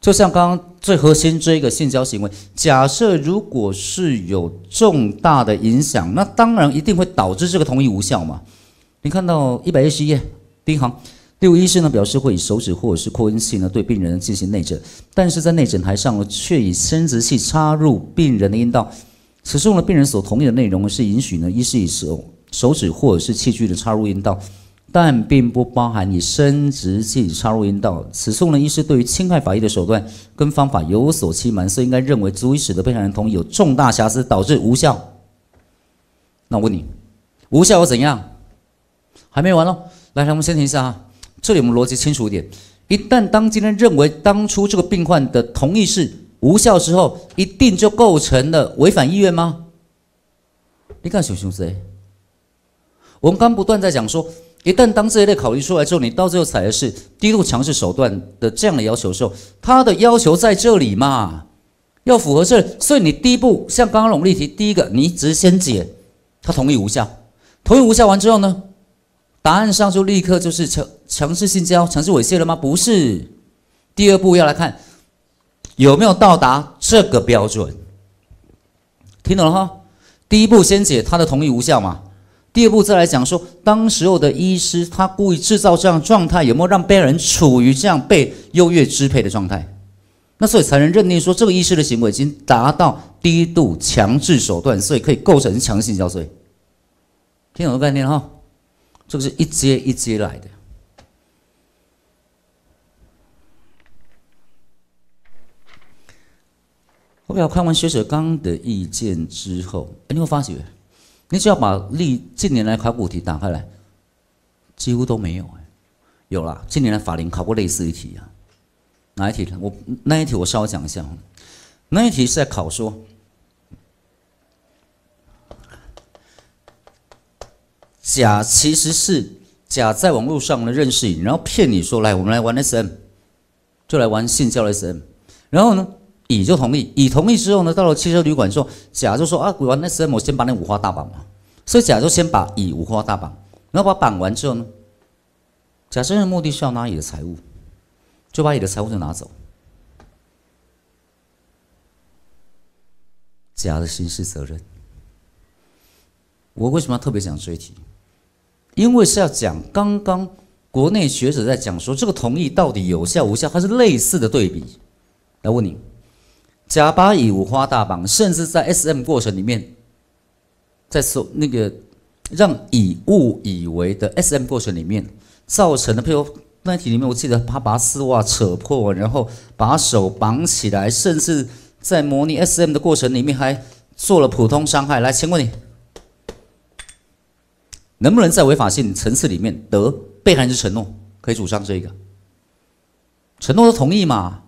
就像刚刚最核心这一个性交行为，假设如果是有重大的影响，那当然一定会导致这个同意无效嘛。你看到一百一十页第一行，第五医师呢表示会以手指或者是扩音器呢对病人进行内诊，但是在内诊台上呢却以生殖器插入病人的阴道。此处呢，病人所同意的内容是允许呢，医师以手手指或者是器具的插入阴道，但并不包含以生殖器插入阴道。此处呢，医师对于侵害法医的手段跟方法有所欺瞒，所以应该认为足以使得被害人同意有重大瑕疵，导致无效。那我问你，无效又怎样？还没完喽！来来，我们先停一下啊！这里我们逻辑清楚一点：一旦当今天认为当初这个病患的同意是。无效之后，一定就构成了违反意愿吗？你看熊熊思，我们刚不断在讲说，一旦当这一类考虑出来之后，你到最后采的是低度强势手段的这样的要求的时候，他的要求在这里嘛，要符合这，所以你第一步像刚刚龙丽例题，第一个你只是先解，他同意无效，同意无效完之后呢，答案上就立刻就是强强制性交、强制猥亵了吗？不是，第二步要来看。有没有到达这个标准？听懂了哈？第一步先解他的同意无效嘛？第二步再来讲说，当时候的医师他故意制造这样状态，有没有让病人处于这样被优越支配的状态？那所以才能认定说，这个医师的行为已经达到低度强制手段，所以可以构成强行交税。听懂概念哈？这个是一阶一阶来的。不要看完学者刚的意见之后，哎，你会发觉，你只要把历近年来考古题打开来，几乎都没有哎，有啦，近年来法林考过类似一题啊，哪一题？我那一题我稍微讲一下，那一题是在考说，甲其实是甲在网络上呢认识你，然后骗你说，来我们来玩 SM，就来玩性交的 SM，然后呢？乙就同意，乙同意之后呢，到了汽车旅馆之后，甲就说：“啊，我那时间我先把你五花大绑嘛。”所以甲就先把乙五花大绑，然后把绑完之后呢，甲真正的目的是要拿乙的财物，就把乙的财物就拿走。甲的刑事责任，我为什么要特别讲这一题？因为是要讲刚刚国内学者在讲说这个同意到底有效无效，它是类似的对比。来问你。假巴以五花大绑，甚至在 SM 过程里面，在所，那个让以误以为的 SM 过程里面造成的，譬如那题里面我记得他把丝袜扯破，然后把手绑起来，甚至在模拟 SM 的过程里面还做了普通伤害。来，请问你能不能在违法性层次里面得被害人承诺？可以主张这个承诺的同意嘛？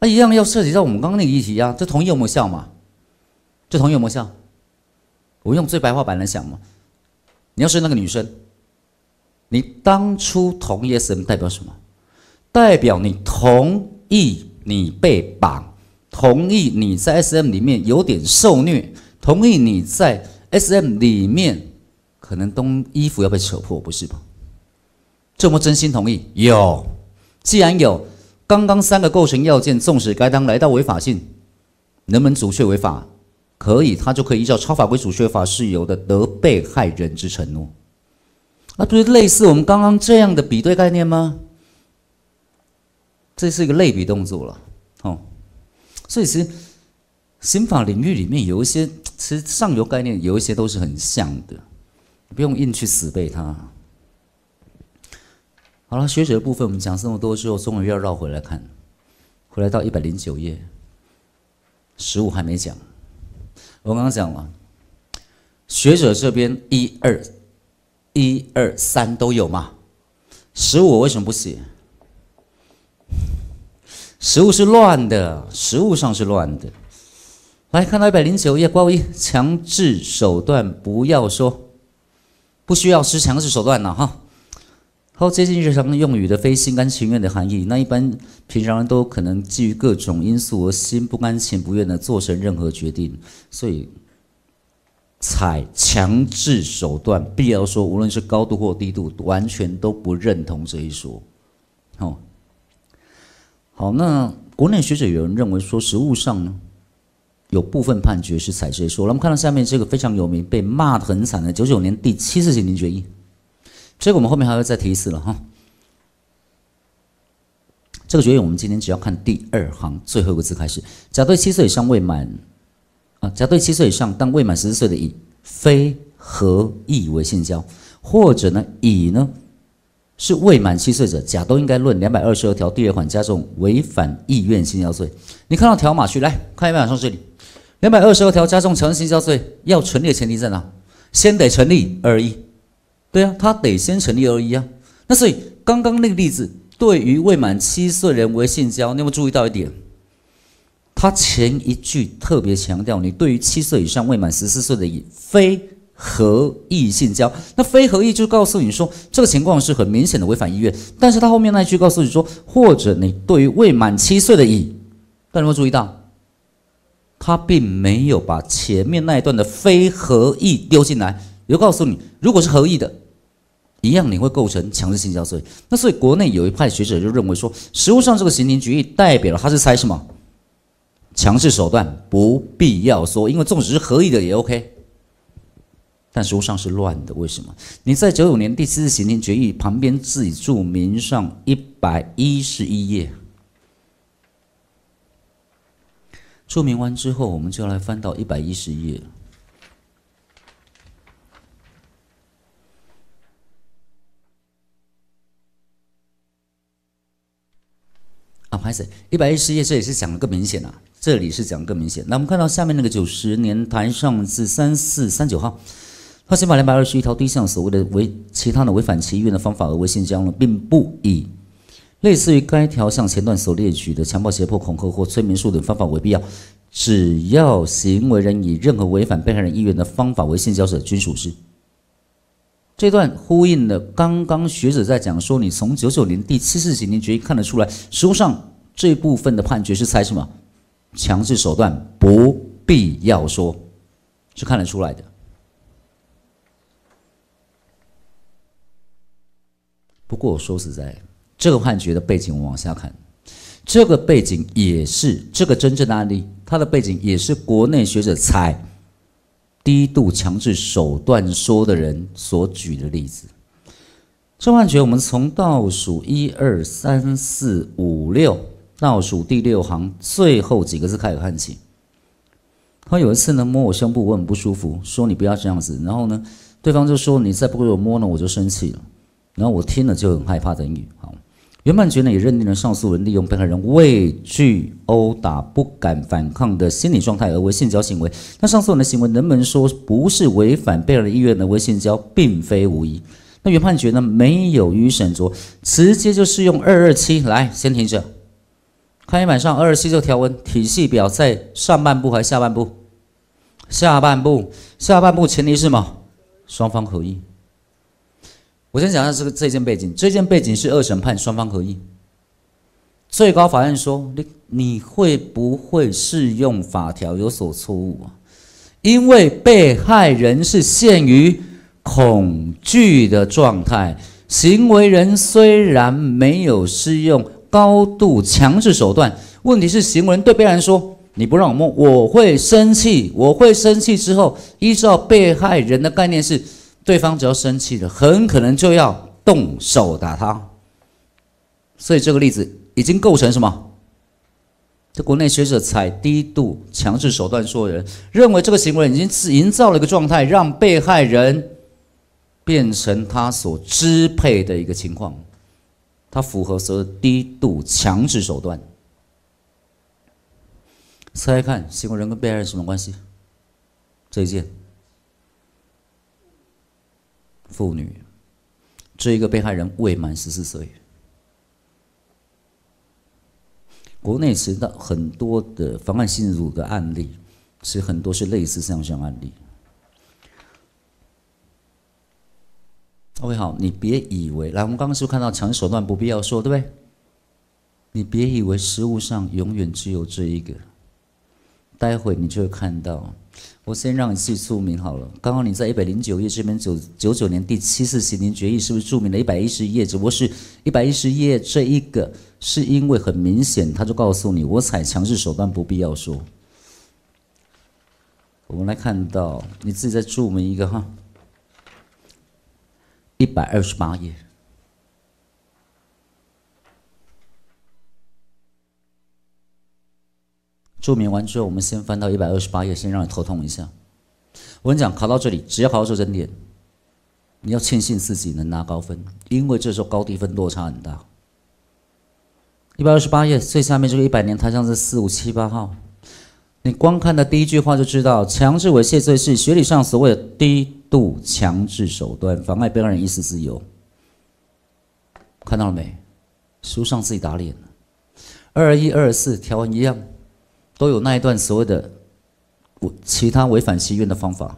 那一样要涉及到我们刚刚那个议题呀？这同意有没有效嘛？这同意有没有效？我用最白话版来想嘛。你要是那个女生，你当初同意 SM 代表什么？代表你同意你被绑，同意你在 SM 里面有点受虐，同意你在 SM 里面可能东衣服要被扯破，不是吧？这么真心同意有？既然有。刚刚三个构成要件，纵使该当来到违法性，能不能阻确违法，可以他就可以依照超法规阻确法事由的得被害人之承诺，那不是类似我们刚刚这样的比对概念吗？这是一个类比动作了哦。所以，其实刑法领域里面有一些其实上游概念，有一些都是很像的，不用硬去死背它。好了，学者的部分我们讲这么多之后，终于要绕回来看，回来到一百零九页，十五还没讲。我刚刚讲了，学者这边一二一二三都有嘛，十五为什么不写？食物是乱的，实物上是乱的。来看到一百零九页，关于强制手段，不要说，不需要施强制手段了哈。好，接近日常用语的“非心甘情愿”的含义，那一般平常人都可能基于各种因素而心不甘情不愿的做成任何决定，所以采强制手段。必要说，无论是高度或低度，完全都不认同这一说。好，好，那国内学者有人认为说，实务上呢，有部分判决是采这一说。那我们看到下面这个非常有名、被骂的很惨的九九年第七次修订决议。这个我们后面还会再提一次了哈。这个决议我们今天只要看第二行最后一个字开始。甲对七岁以上未满啊，甲对七岁以上但未满十四岁的乙，非合意为性交，或者呢，乙呢是未满七岁者，甲都应该论两百二十二条第二款加重违反意愿性交罪。你看到条码去来看一下，马上这里两百二十二条加重强制性交罪要成立的前提在哪？先得成立二一。对啊，他得先成立而已啊。那所以刚刚那个例子，对于未满七岁人为性交，你有没有注意到一点？他前一句特别强调，你对于七岁以上未满十四岁的乙非合意性交，那非合意就告诉你说这个情况是很明显的违反意愿。但是他后面那一句告诉你说，或者你对于未满七岁的乙，大家有注意到？他并没有把前面那一段的非合意丢进来。有告诉你，如果是合意的，一样你会构成强制性交罪。那所以国内有一派学者就认为说，实物上这个刑庭决议代表了他是猜什么？强制手段不必要说，因为纵使是合意的也 OK。但实物上是乱的，为什么？你在九九年第四次刑庭决议旁边自己注明上一百一十一页。注明完之后，我们就来翻到一百一十页。啊，潘 Sir，一百一十页，这也是讲的更明显啊。这里是讲的更明显。那我们看到下面那个九十年台上字三四三九号，《刑法》两百二十一条对象所谓的违其他的违反其意愿的方法而违宪交呢，并不以类似于该条向前段所列举的强暴、胁迫、恐吓或催眠术等方法为必要，只要行为人以任何违反被害人意愿的方法为性交者，均属实。这段呼应的刚刚学者在讲说，你从九九年第七次行政决议看得出来，实际上这部分的判决是猜什么？强制手段不必要说，是看得出来的。不过我说实在，这个判决的背景我往下看，这个背景也是这个真正的案例，它的背景也是国内学者猜。低度强制手段说的人所举的例子，这幻觉，我们从倒数一二三四五六倒数第六行最后几个字开始看起。他有一次呢摸我胸部，我很不舒服，说你不要这样子。然后呢，对方就说你再不给我摸呢，我就生气了。然后我听了就很害怕的英语。原判决呢也认定了上诉人利用被害人畏惧殴打、不敢反抗的心理状态而为性交行为。那上诉人的行为能不能说不是违反被害人的意愿的为性交，并非无疑。那原判决呢没有予审酌，直接就适用二二七。来，先停止。看黑板上二二七这条文体系表在上半部还是下半部？下半部。下半部前提是什么？双方合意。我先讲一下这个这件背景，这件背景是二审判双方合议，最高法院说你你会不会适用法条有所错误啊？因为被害人是陷于恐惧的状态，行为人虽然没有适用高度强制手段，问题是行为人对被害人说你不让我摸，我会生气，我会生气之后，依照被害人的概念是。对方只要生气的，很可能就要动手打他。所以这个例子已经构成什么？这国内学者采低度强制手段说，人认为这个行为已经是营造了一个状态，让被害人变成他所支配的一个情况，他符合所谓低度强制手段。猜猜看，行为人跟被害人什么关系？再见。妇女，这一个被害人未满十四岁。国内存的很多的妨碍性辱的案例，是很多是类似上像案例。OK，好，你别以为，来，我们刚刚是不是看到强手段不必要说，对不对？你别以为食物上永远只有这一个。待会你就会看到，我先让你自己注明好了。刚刚你在一百零九页这边，九九九年第七次习平决议是不是著名的一百一十页？只不过是一百一十页这一个，是因为很明显他就告诉你，我采强制手段不必要说。我们来看到你自己再注明一个哈，一百二十八页。注明完之后，我们先翻到一百二十八页，先让你头痛一下。我跟你讲，考到这里，只要考到这整点，你要庆幸自己能拿高分，因为这时候高低分落差很大。一百二十八页最下面这个一百年，它像是四五七八号。你光看的第一句话就知道，强制猥亵罪是学理上所谓的低度强制手段，妨碍被害人意思自由。看到了没？书上自己打脸了。二一、二四条文一样。都有那一段所谓的，其他违反心愿的方法，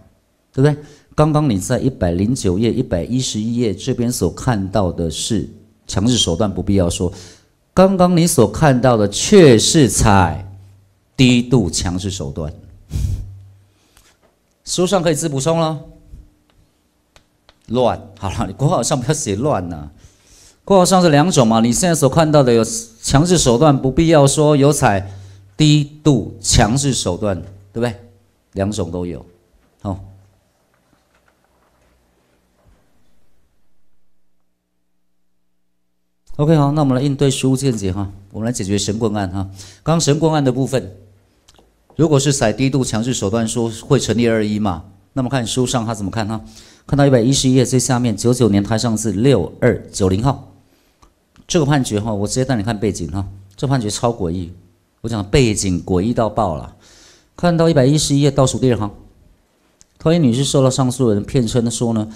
对不对？刚刚你在一百零九页、一百一十一页这边所看到的是强制手段不必要说，刚刚你所看到的却是采低度强制手段。书上可以自补充了，乱好了，你括号上不要写乱呐，括号上是两种嘛。你现在所看到的有强制手段不必要说有采。低度强势手段，对不对？两种都有，好。OK，好，那我们来应对书见解哈。我们来解决神棍案哈。刚神棍案的部分，如果是采低度强制手段说会成立二一嘛？那么看书上他怎么看哈？看到一百一十页最下面，九九年台上是六二九零号这个判决哈。我直接带你看背景哈，这判决超诡异。我讲背景诡异到爆了，看到一百一十一页倒数第二行，陶英女士受到上诉人骗称的说呢，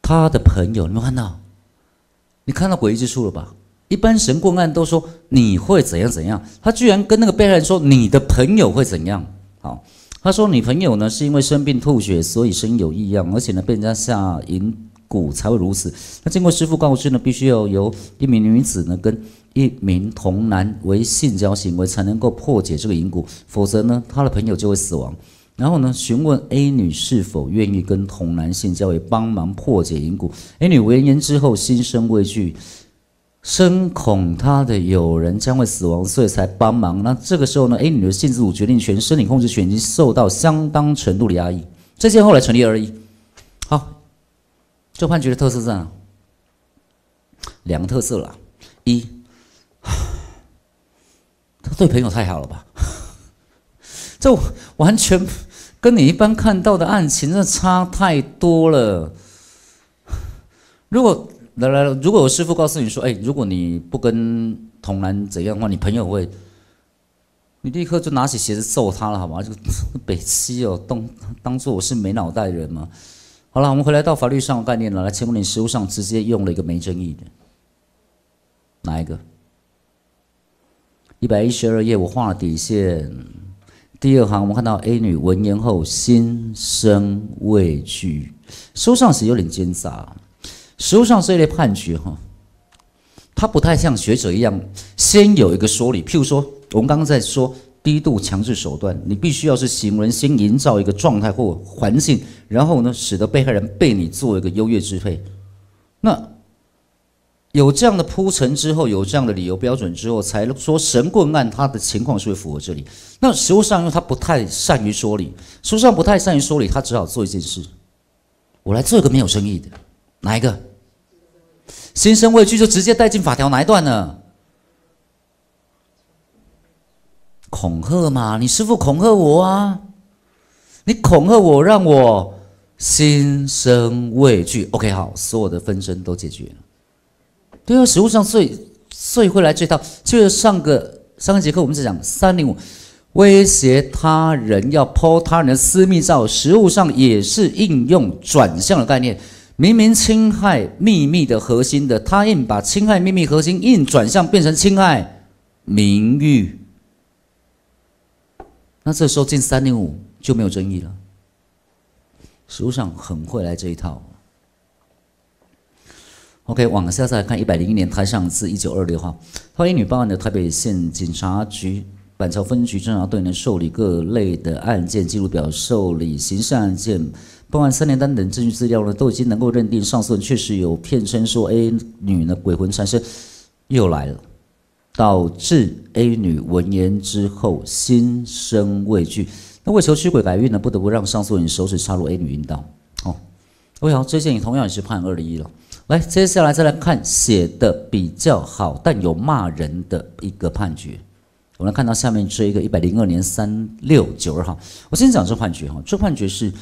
她的朋友你没看到，你看到诡异之处了吧？一般神棍案都说你会怎样怎样，他居然跟那个被害人说你的朋友会怎样？好，他说你朋友呢是因为生病吐血，所以身有异样，而且呢被人家下引骨才会如此。那经过师傅告知呢，必须要由一名女子呢跟。一名童男为性交行为才能够破解这个银果，否则呢，他的朋友就会死亡。然后呢，询问 A 女是否愿意跟童男性交，也帮忙破解银果。A 女闻言之后心生畏惧，深恐她的友人将会死亡，所以才帮忙。那这个时候呢，A 女的性自主决定权、身体控制权已经受到相当程度的压抑。这些后来成立而已。好，这判决的特色在哪两个特色啦？一对朋友太好了吧？这完全跟你一般看到的案情的差太多了。如果来来，如果师傅告诉你说，哎，如果你不跟童男怎样的话，你朋友会，你立刻就拿起鞋子揍他了，好吗？这个北西哦，当当做我是没脑袋人吗？好了，我们回来到法律上的概念了，来，请问你实务上直接用了一个没争议的，哪一个？一百一十二页，我画了底线，第二行我们看到 A 女闻言后心生畏惧。书上是有点奸诈，实务上这类判决哈，它不太像学者一样先有一个说理。譬如说，我们刚刚在说低度强制手段，你必须要是行人先营造一个状态或环境，然后呢，使得被害人被你做一个优越支配，那。有这样的铺陈之后，有这样的理由标准之后，才能说神棍案他的情况是会符合这里。那实务上为他不太善于说理，实务上不太善于说理，他只好做一件事：我来做一个没有生意的。哪一个？心生畏惧就直接带进法条哪一段呢？恐吓嘛，你师傅恐吓我啊！你恐吓我，让我心生畏惧。OK，好，所有的纷争都解决了。对啊，实物上最最会来这套。就是上个上一节课我们是讲三零五，威胁他人要剖他人的私密照，实物上也是应用转向的概念。明明侵害秘密的核心的，他硬把侵害秘密核心硬转向变成侵害名誉，那这时候进三零五就没有争议了。实物上很会来这一套。OK，往下再看一百零一年，台上自一九二六号，他 a 女报案的台北县警察局板桥分局侦查队呢，受理各类的案件记录表、受理刑事案件、报案三年单等证据资料呢，都已经能够认定上诉人确实有骗称说 A 女呢鬼魂缠身，又来了，导致 A 女闻言之后心生畏惧，那为求驱鬼白玉呢，不得不让上诉人手指插入 A 女阴道。哦，欧阳，这件你同样也是判二零一了。来，接下来再来看写的比较好但有骂人的一个判决，我们来看到下面这一个一百零二年三六九二号，我先讲这判决哈，这判决是，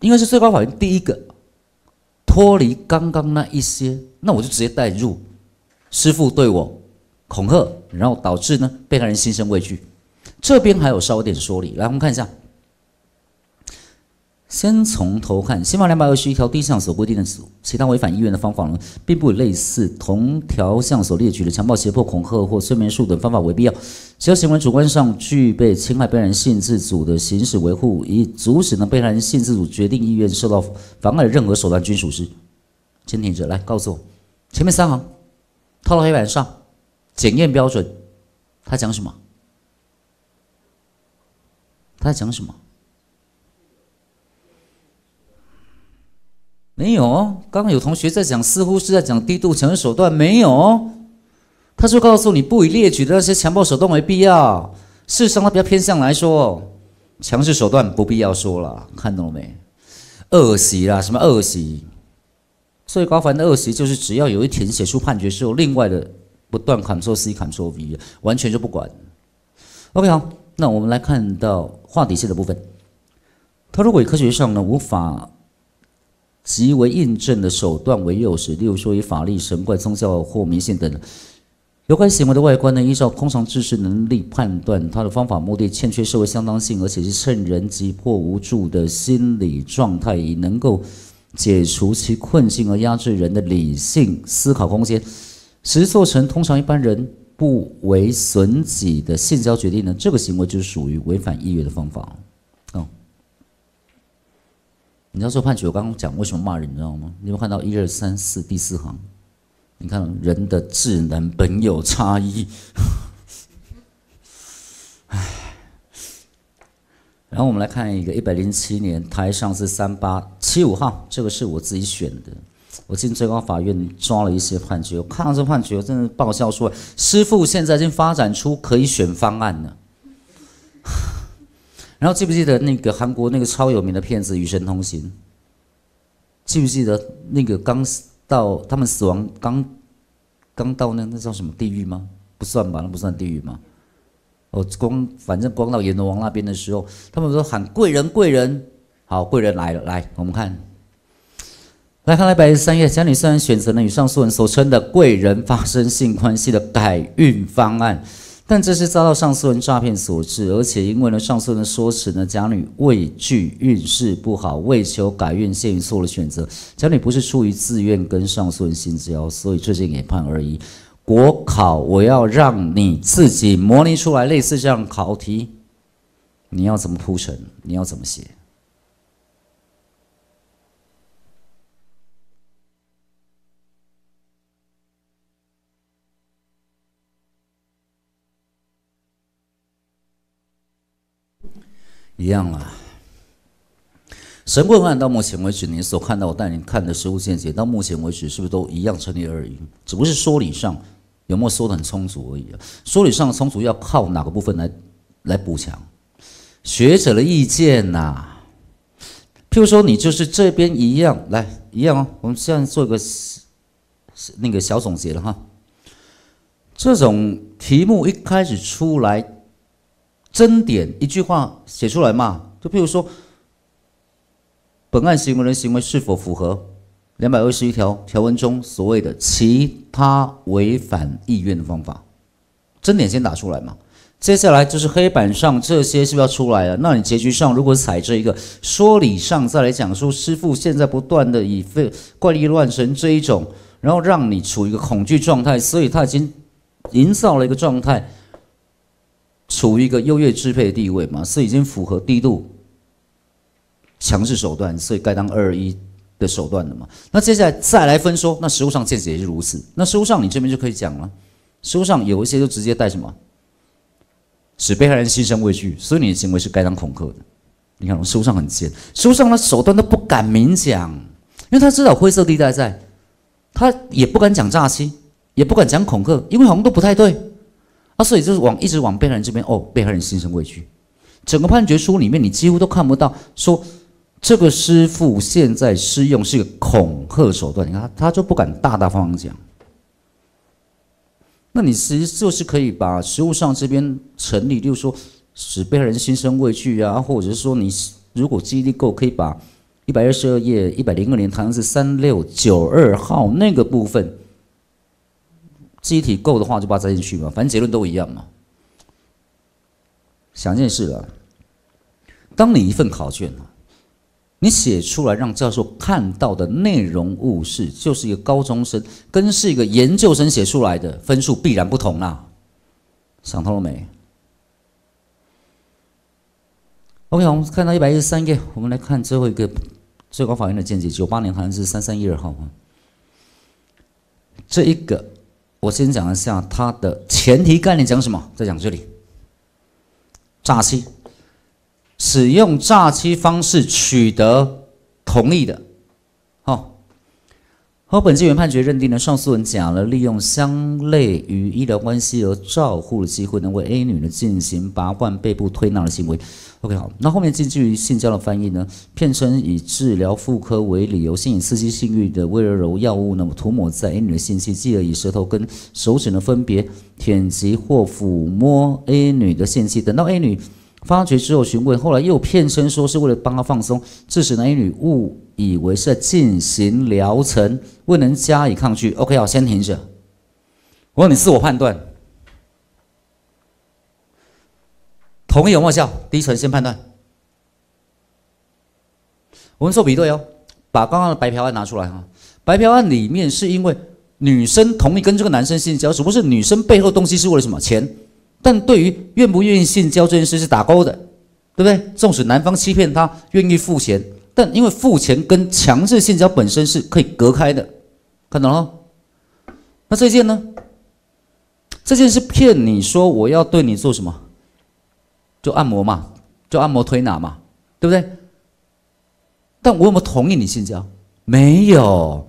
应该是最高法院第一个脱离刚刚那一些，那我就直接带入师傅对我恐吓，然后导致呢被害人心生畏惧，这边还有稍微点说理，来我们看一下。先从头看《刑法》两百二十一条第一项所规定的其他违反意愿的方法呢，并不类似同条项所列举的强暴、胁迫、恐吓或催眠术等方法为必要。只要行为主观上具备侵害被害人性自主的行使维护，以阻止呢被害人性自主决定意愿受到妨碍的任何手段均属实。请听者来告诉我前面三行，套到黑板上，检验标准，他讲什么？他在讲什么？没有，刚刚有同学在讲，似乎是在讲低度强势手段。没有，他就告诉你不以列举的那些强暴手段为必要。事实上，他比较偏向来说，强势手段不必要说了，看到了没？恶习啦，什么恶习？所以高凡的恶习就是，只要有一填写出判决之后，另外的不断砍错 C、砍错 V，完全就不管。OK，好，那我们来看到画底线的部分。他如果以科学上呢，无法。极为印证的手段为诱使，例如说以法律、神怪、宗教或迷信等有关行为的外观呢？依照通常知识能力判断，它的方法目的欠缺社会相当性，而且是趁人急迫无助的心理状态，以能够解除其困境而压制人的理性思考空间。实际做成通常一般人不为损己的性交决定呢？这个行为就属于违反意愿的方法。你知道说判决，我刚刚讲为什么骂人，你知道吗？你有看到一二三四第四行？你看，人的智能本有差异。唉，然后我们来看一个一百零七年，台上是三八七五号，这个是我自己选的。我进最高法院抓了一些判决，我看到这判决真的爆笑说，师傅现在已经发展出可以选方案了。然后记不记得那个韩国那个超有名的骗子《与神同行》？记不记得那个刚死到他们死亡刚，刚到那那叫什么地狱吗？不算吧，那不算地狱吗？哦，光反正光到阎罗王那边的时候，他们说喊贵人贵人，好贵人来了来，我们看，来看来百日三页，贾虽然选择了与上诉人所称的贵人发生性关系的改运方案。但这是遭到上诉人诈骗所致，而且因为呢上诉人的说辞呢，贾女畏惧运势不好，为求改运，所于做了选择。贾女不是出于自愿跟上诉人性交，所以最近也判而已。国考我要让你自己模拟出来类似这样考题，你要怎么铺陈？你要怎么写？一样了。神棍案到目前为止，你所看到我带你看的实物见解，到目前为止是不是都一样成立二已？只不过是说理上有没有说的很充足而已。啊。说理上的充足要靠哪个部分来来补强？学者的意见呐。譬如说，你就是这边一样，来一样哦。我们现在做一个那个小总结了哈。这种题目一开始出来。争点一句话写出来嘛？就比如说，本案行为人行为是否符合两百二十一条条文中所谓的其他违反意愿的方法？争点先打出来嘛。接下来就是黑板上这些是不是要出来了。那你结局上如果踩这一个，说理上再来讲说，师傅现在不断的以非怪力乱神这一种，然后让你处于一个恐惧状态，所以他已经营造了一个状态。处于一个优越支配的地位嘛，是已经符合低度强势手段，所以该当二一的手段的嘛。那接下来再来分说，那实物上见解也是如此。那实上你这边就可以讲了，实上有一些就直接带什么，使被害人心生畏惧，所以你的行为是该当恐吓的。你看，我书上很尖，书上的手段都不敢明讲，因为他知道灰色地带在，他也不敢讲诈欺，也不敢讲恐吓，因为好像都不太对。啊，所以就是往一直往被害人这边哦，被害人心生畏惧。整个判决书里面，你几乎都看不到说这个师傅现在施用是一个恐吓手段，你看他就不敢大大方方讲。那你其实就是可以把实物上这边成立，就是说使被害人心生畏惧啊，或者是说你如果记忆力够，可以把一百二十二页一百零二年唐字三六九二号那个部分。机体够的话就把它加进去嘛，反正结论都一样嘛。想件事了，当你一份考卷，你写出来让教授看到的内容物是，就是一个高中生跟是一个研究生写出来的分数必然不同啦。想通了没？OK，我们看到一百一十三页，我们来看最后一个最高法院的见解，九八年好像是三三一二号这一个。我先讲一下它的前提概念，讲什么？再讲这里，诈欺，使用诈欺方式取得同意的，好。和本纪原判决认定的上诉人讲了，利用相类于医疗关系而照护的机会，能为 A 女呢进行拔罐、背部推拿的行为。OK，好。那后面继续性交的翻译呢？片称以治疗妇科为理由，吸引刺激性欲的微柔药物，那么涂抹在 A 女的性器而以舌头跟手指呢分别舔及或抚摸 A 女的性器。等到 A 女发觉之后询问，后来又骗称说是为了帮她放松，致使呢 A 女误以为是在进行疗程，未能加以抗拒。OK，好，先停止。我问你自我判断。同意有没有效？第一层先判断。我们做比对哦，把刚刚的白嫖案拿出来哈。白嫖案里面是因为女生同意跟这个男生性交，只不过是女生背后动机是为了什么钱。但对于愿不愿意性交这件事是打勾的，对不对？纵使男方欺骗她愿意付钱，但因为付钱跟强制性交本身是可以隔开的，看懂了？那这件呢？这件是骗你说我要对你做什么？做按摩嘛，做按摩推拿嘛，对不对？但我有没有同意你性交？没有，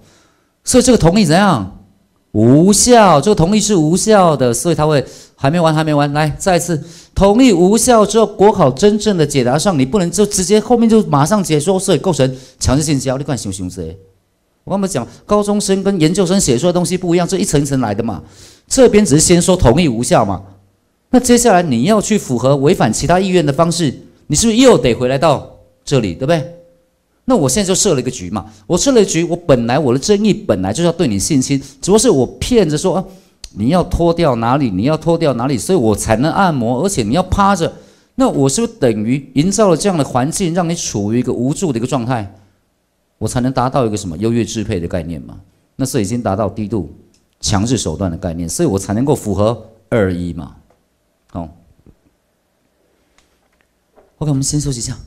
所以这个同意怎样？无效，这个同意是无效的，所以他会还没完还没完，来再一次同意无效之后，国考真正的解答上，你不能就直接后面就马上解说，所以构成强制性交，你看熊不谁？我刚你们讲，高中生跟研究生写出的东西不一样，这一层一层来的嘛。这边只是先说同意无效嘛。那接下来你要去符合违反其他意愿的方式，你是不是又得回来到这里，对不对？那我现在就设了一个局嘛，我设了局，我本来我的争议本来就是要对你信心，只不过是我骗着说啊，你要脱掉哪里，你要脱掉哪里，所以我才能按摩，而且你要趴着，那我是不是等于营造了这样的环境，让你处于一个无助的一个状态，我才能达到一个什么优越支配的概念嘛？那是已经达到低度强制手段的概念，所以我才能够符合二一嘛。我们先休息一下。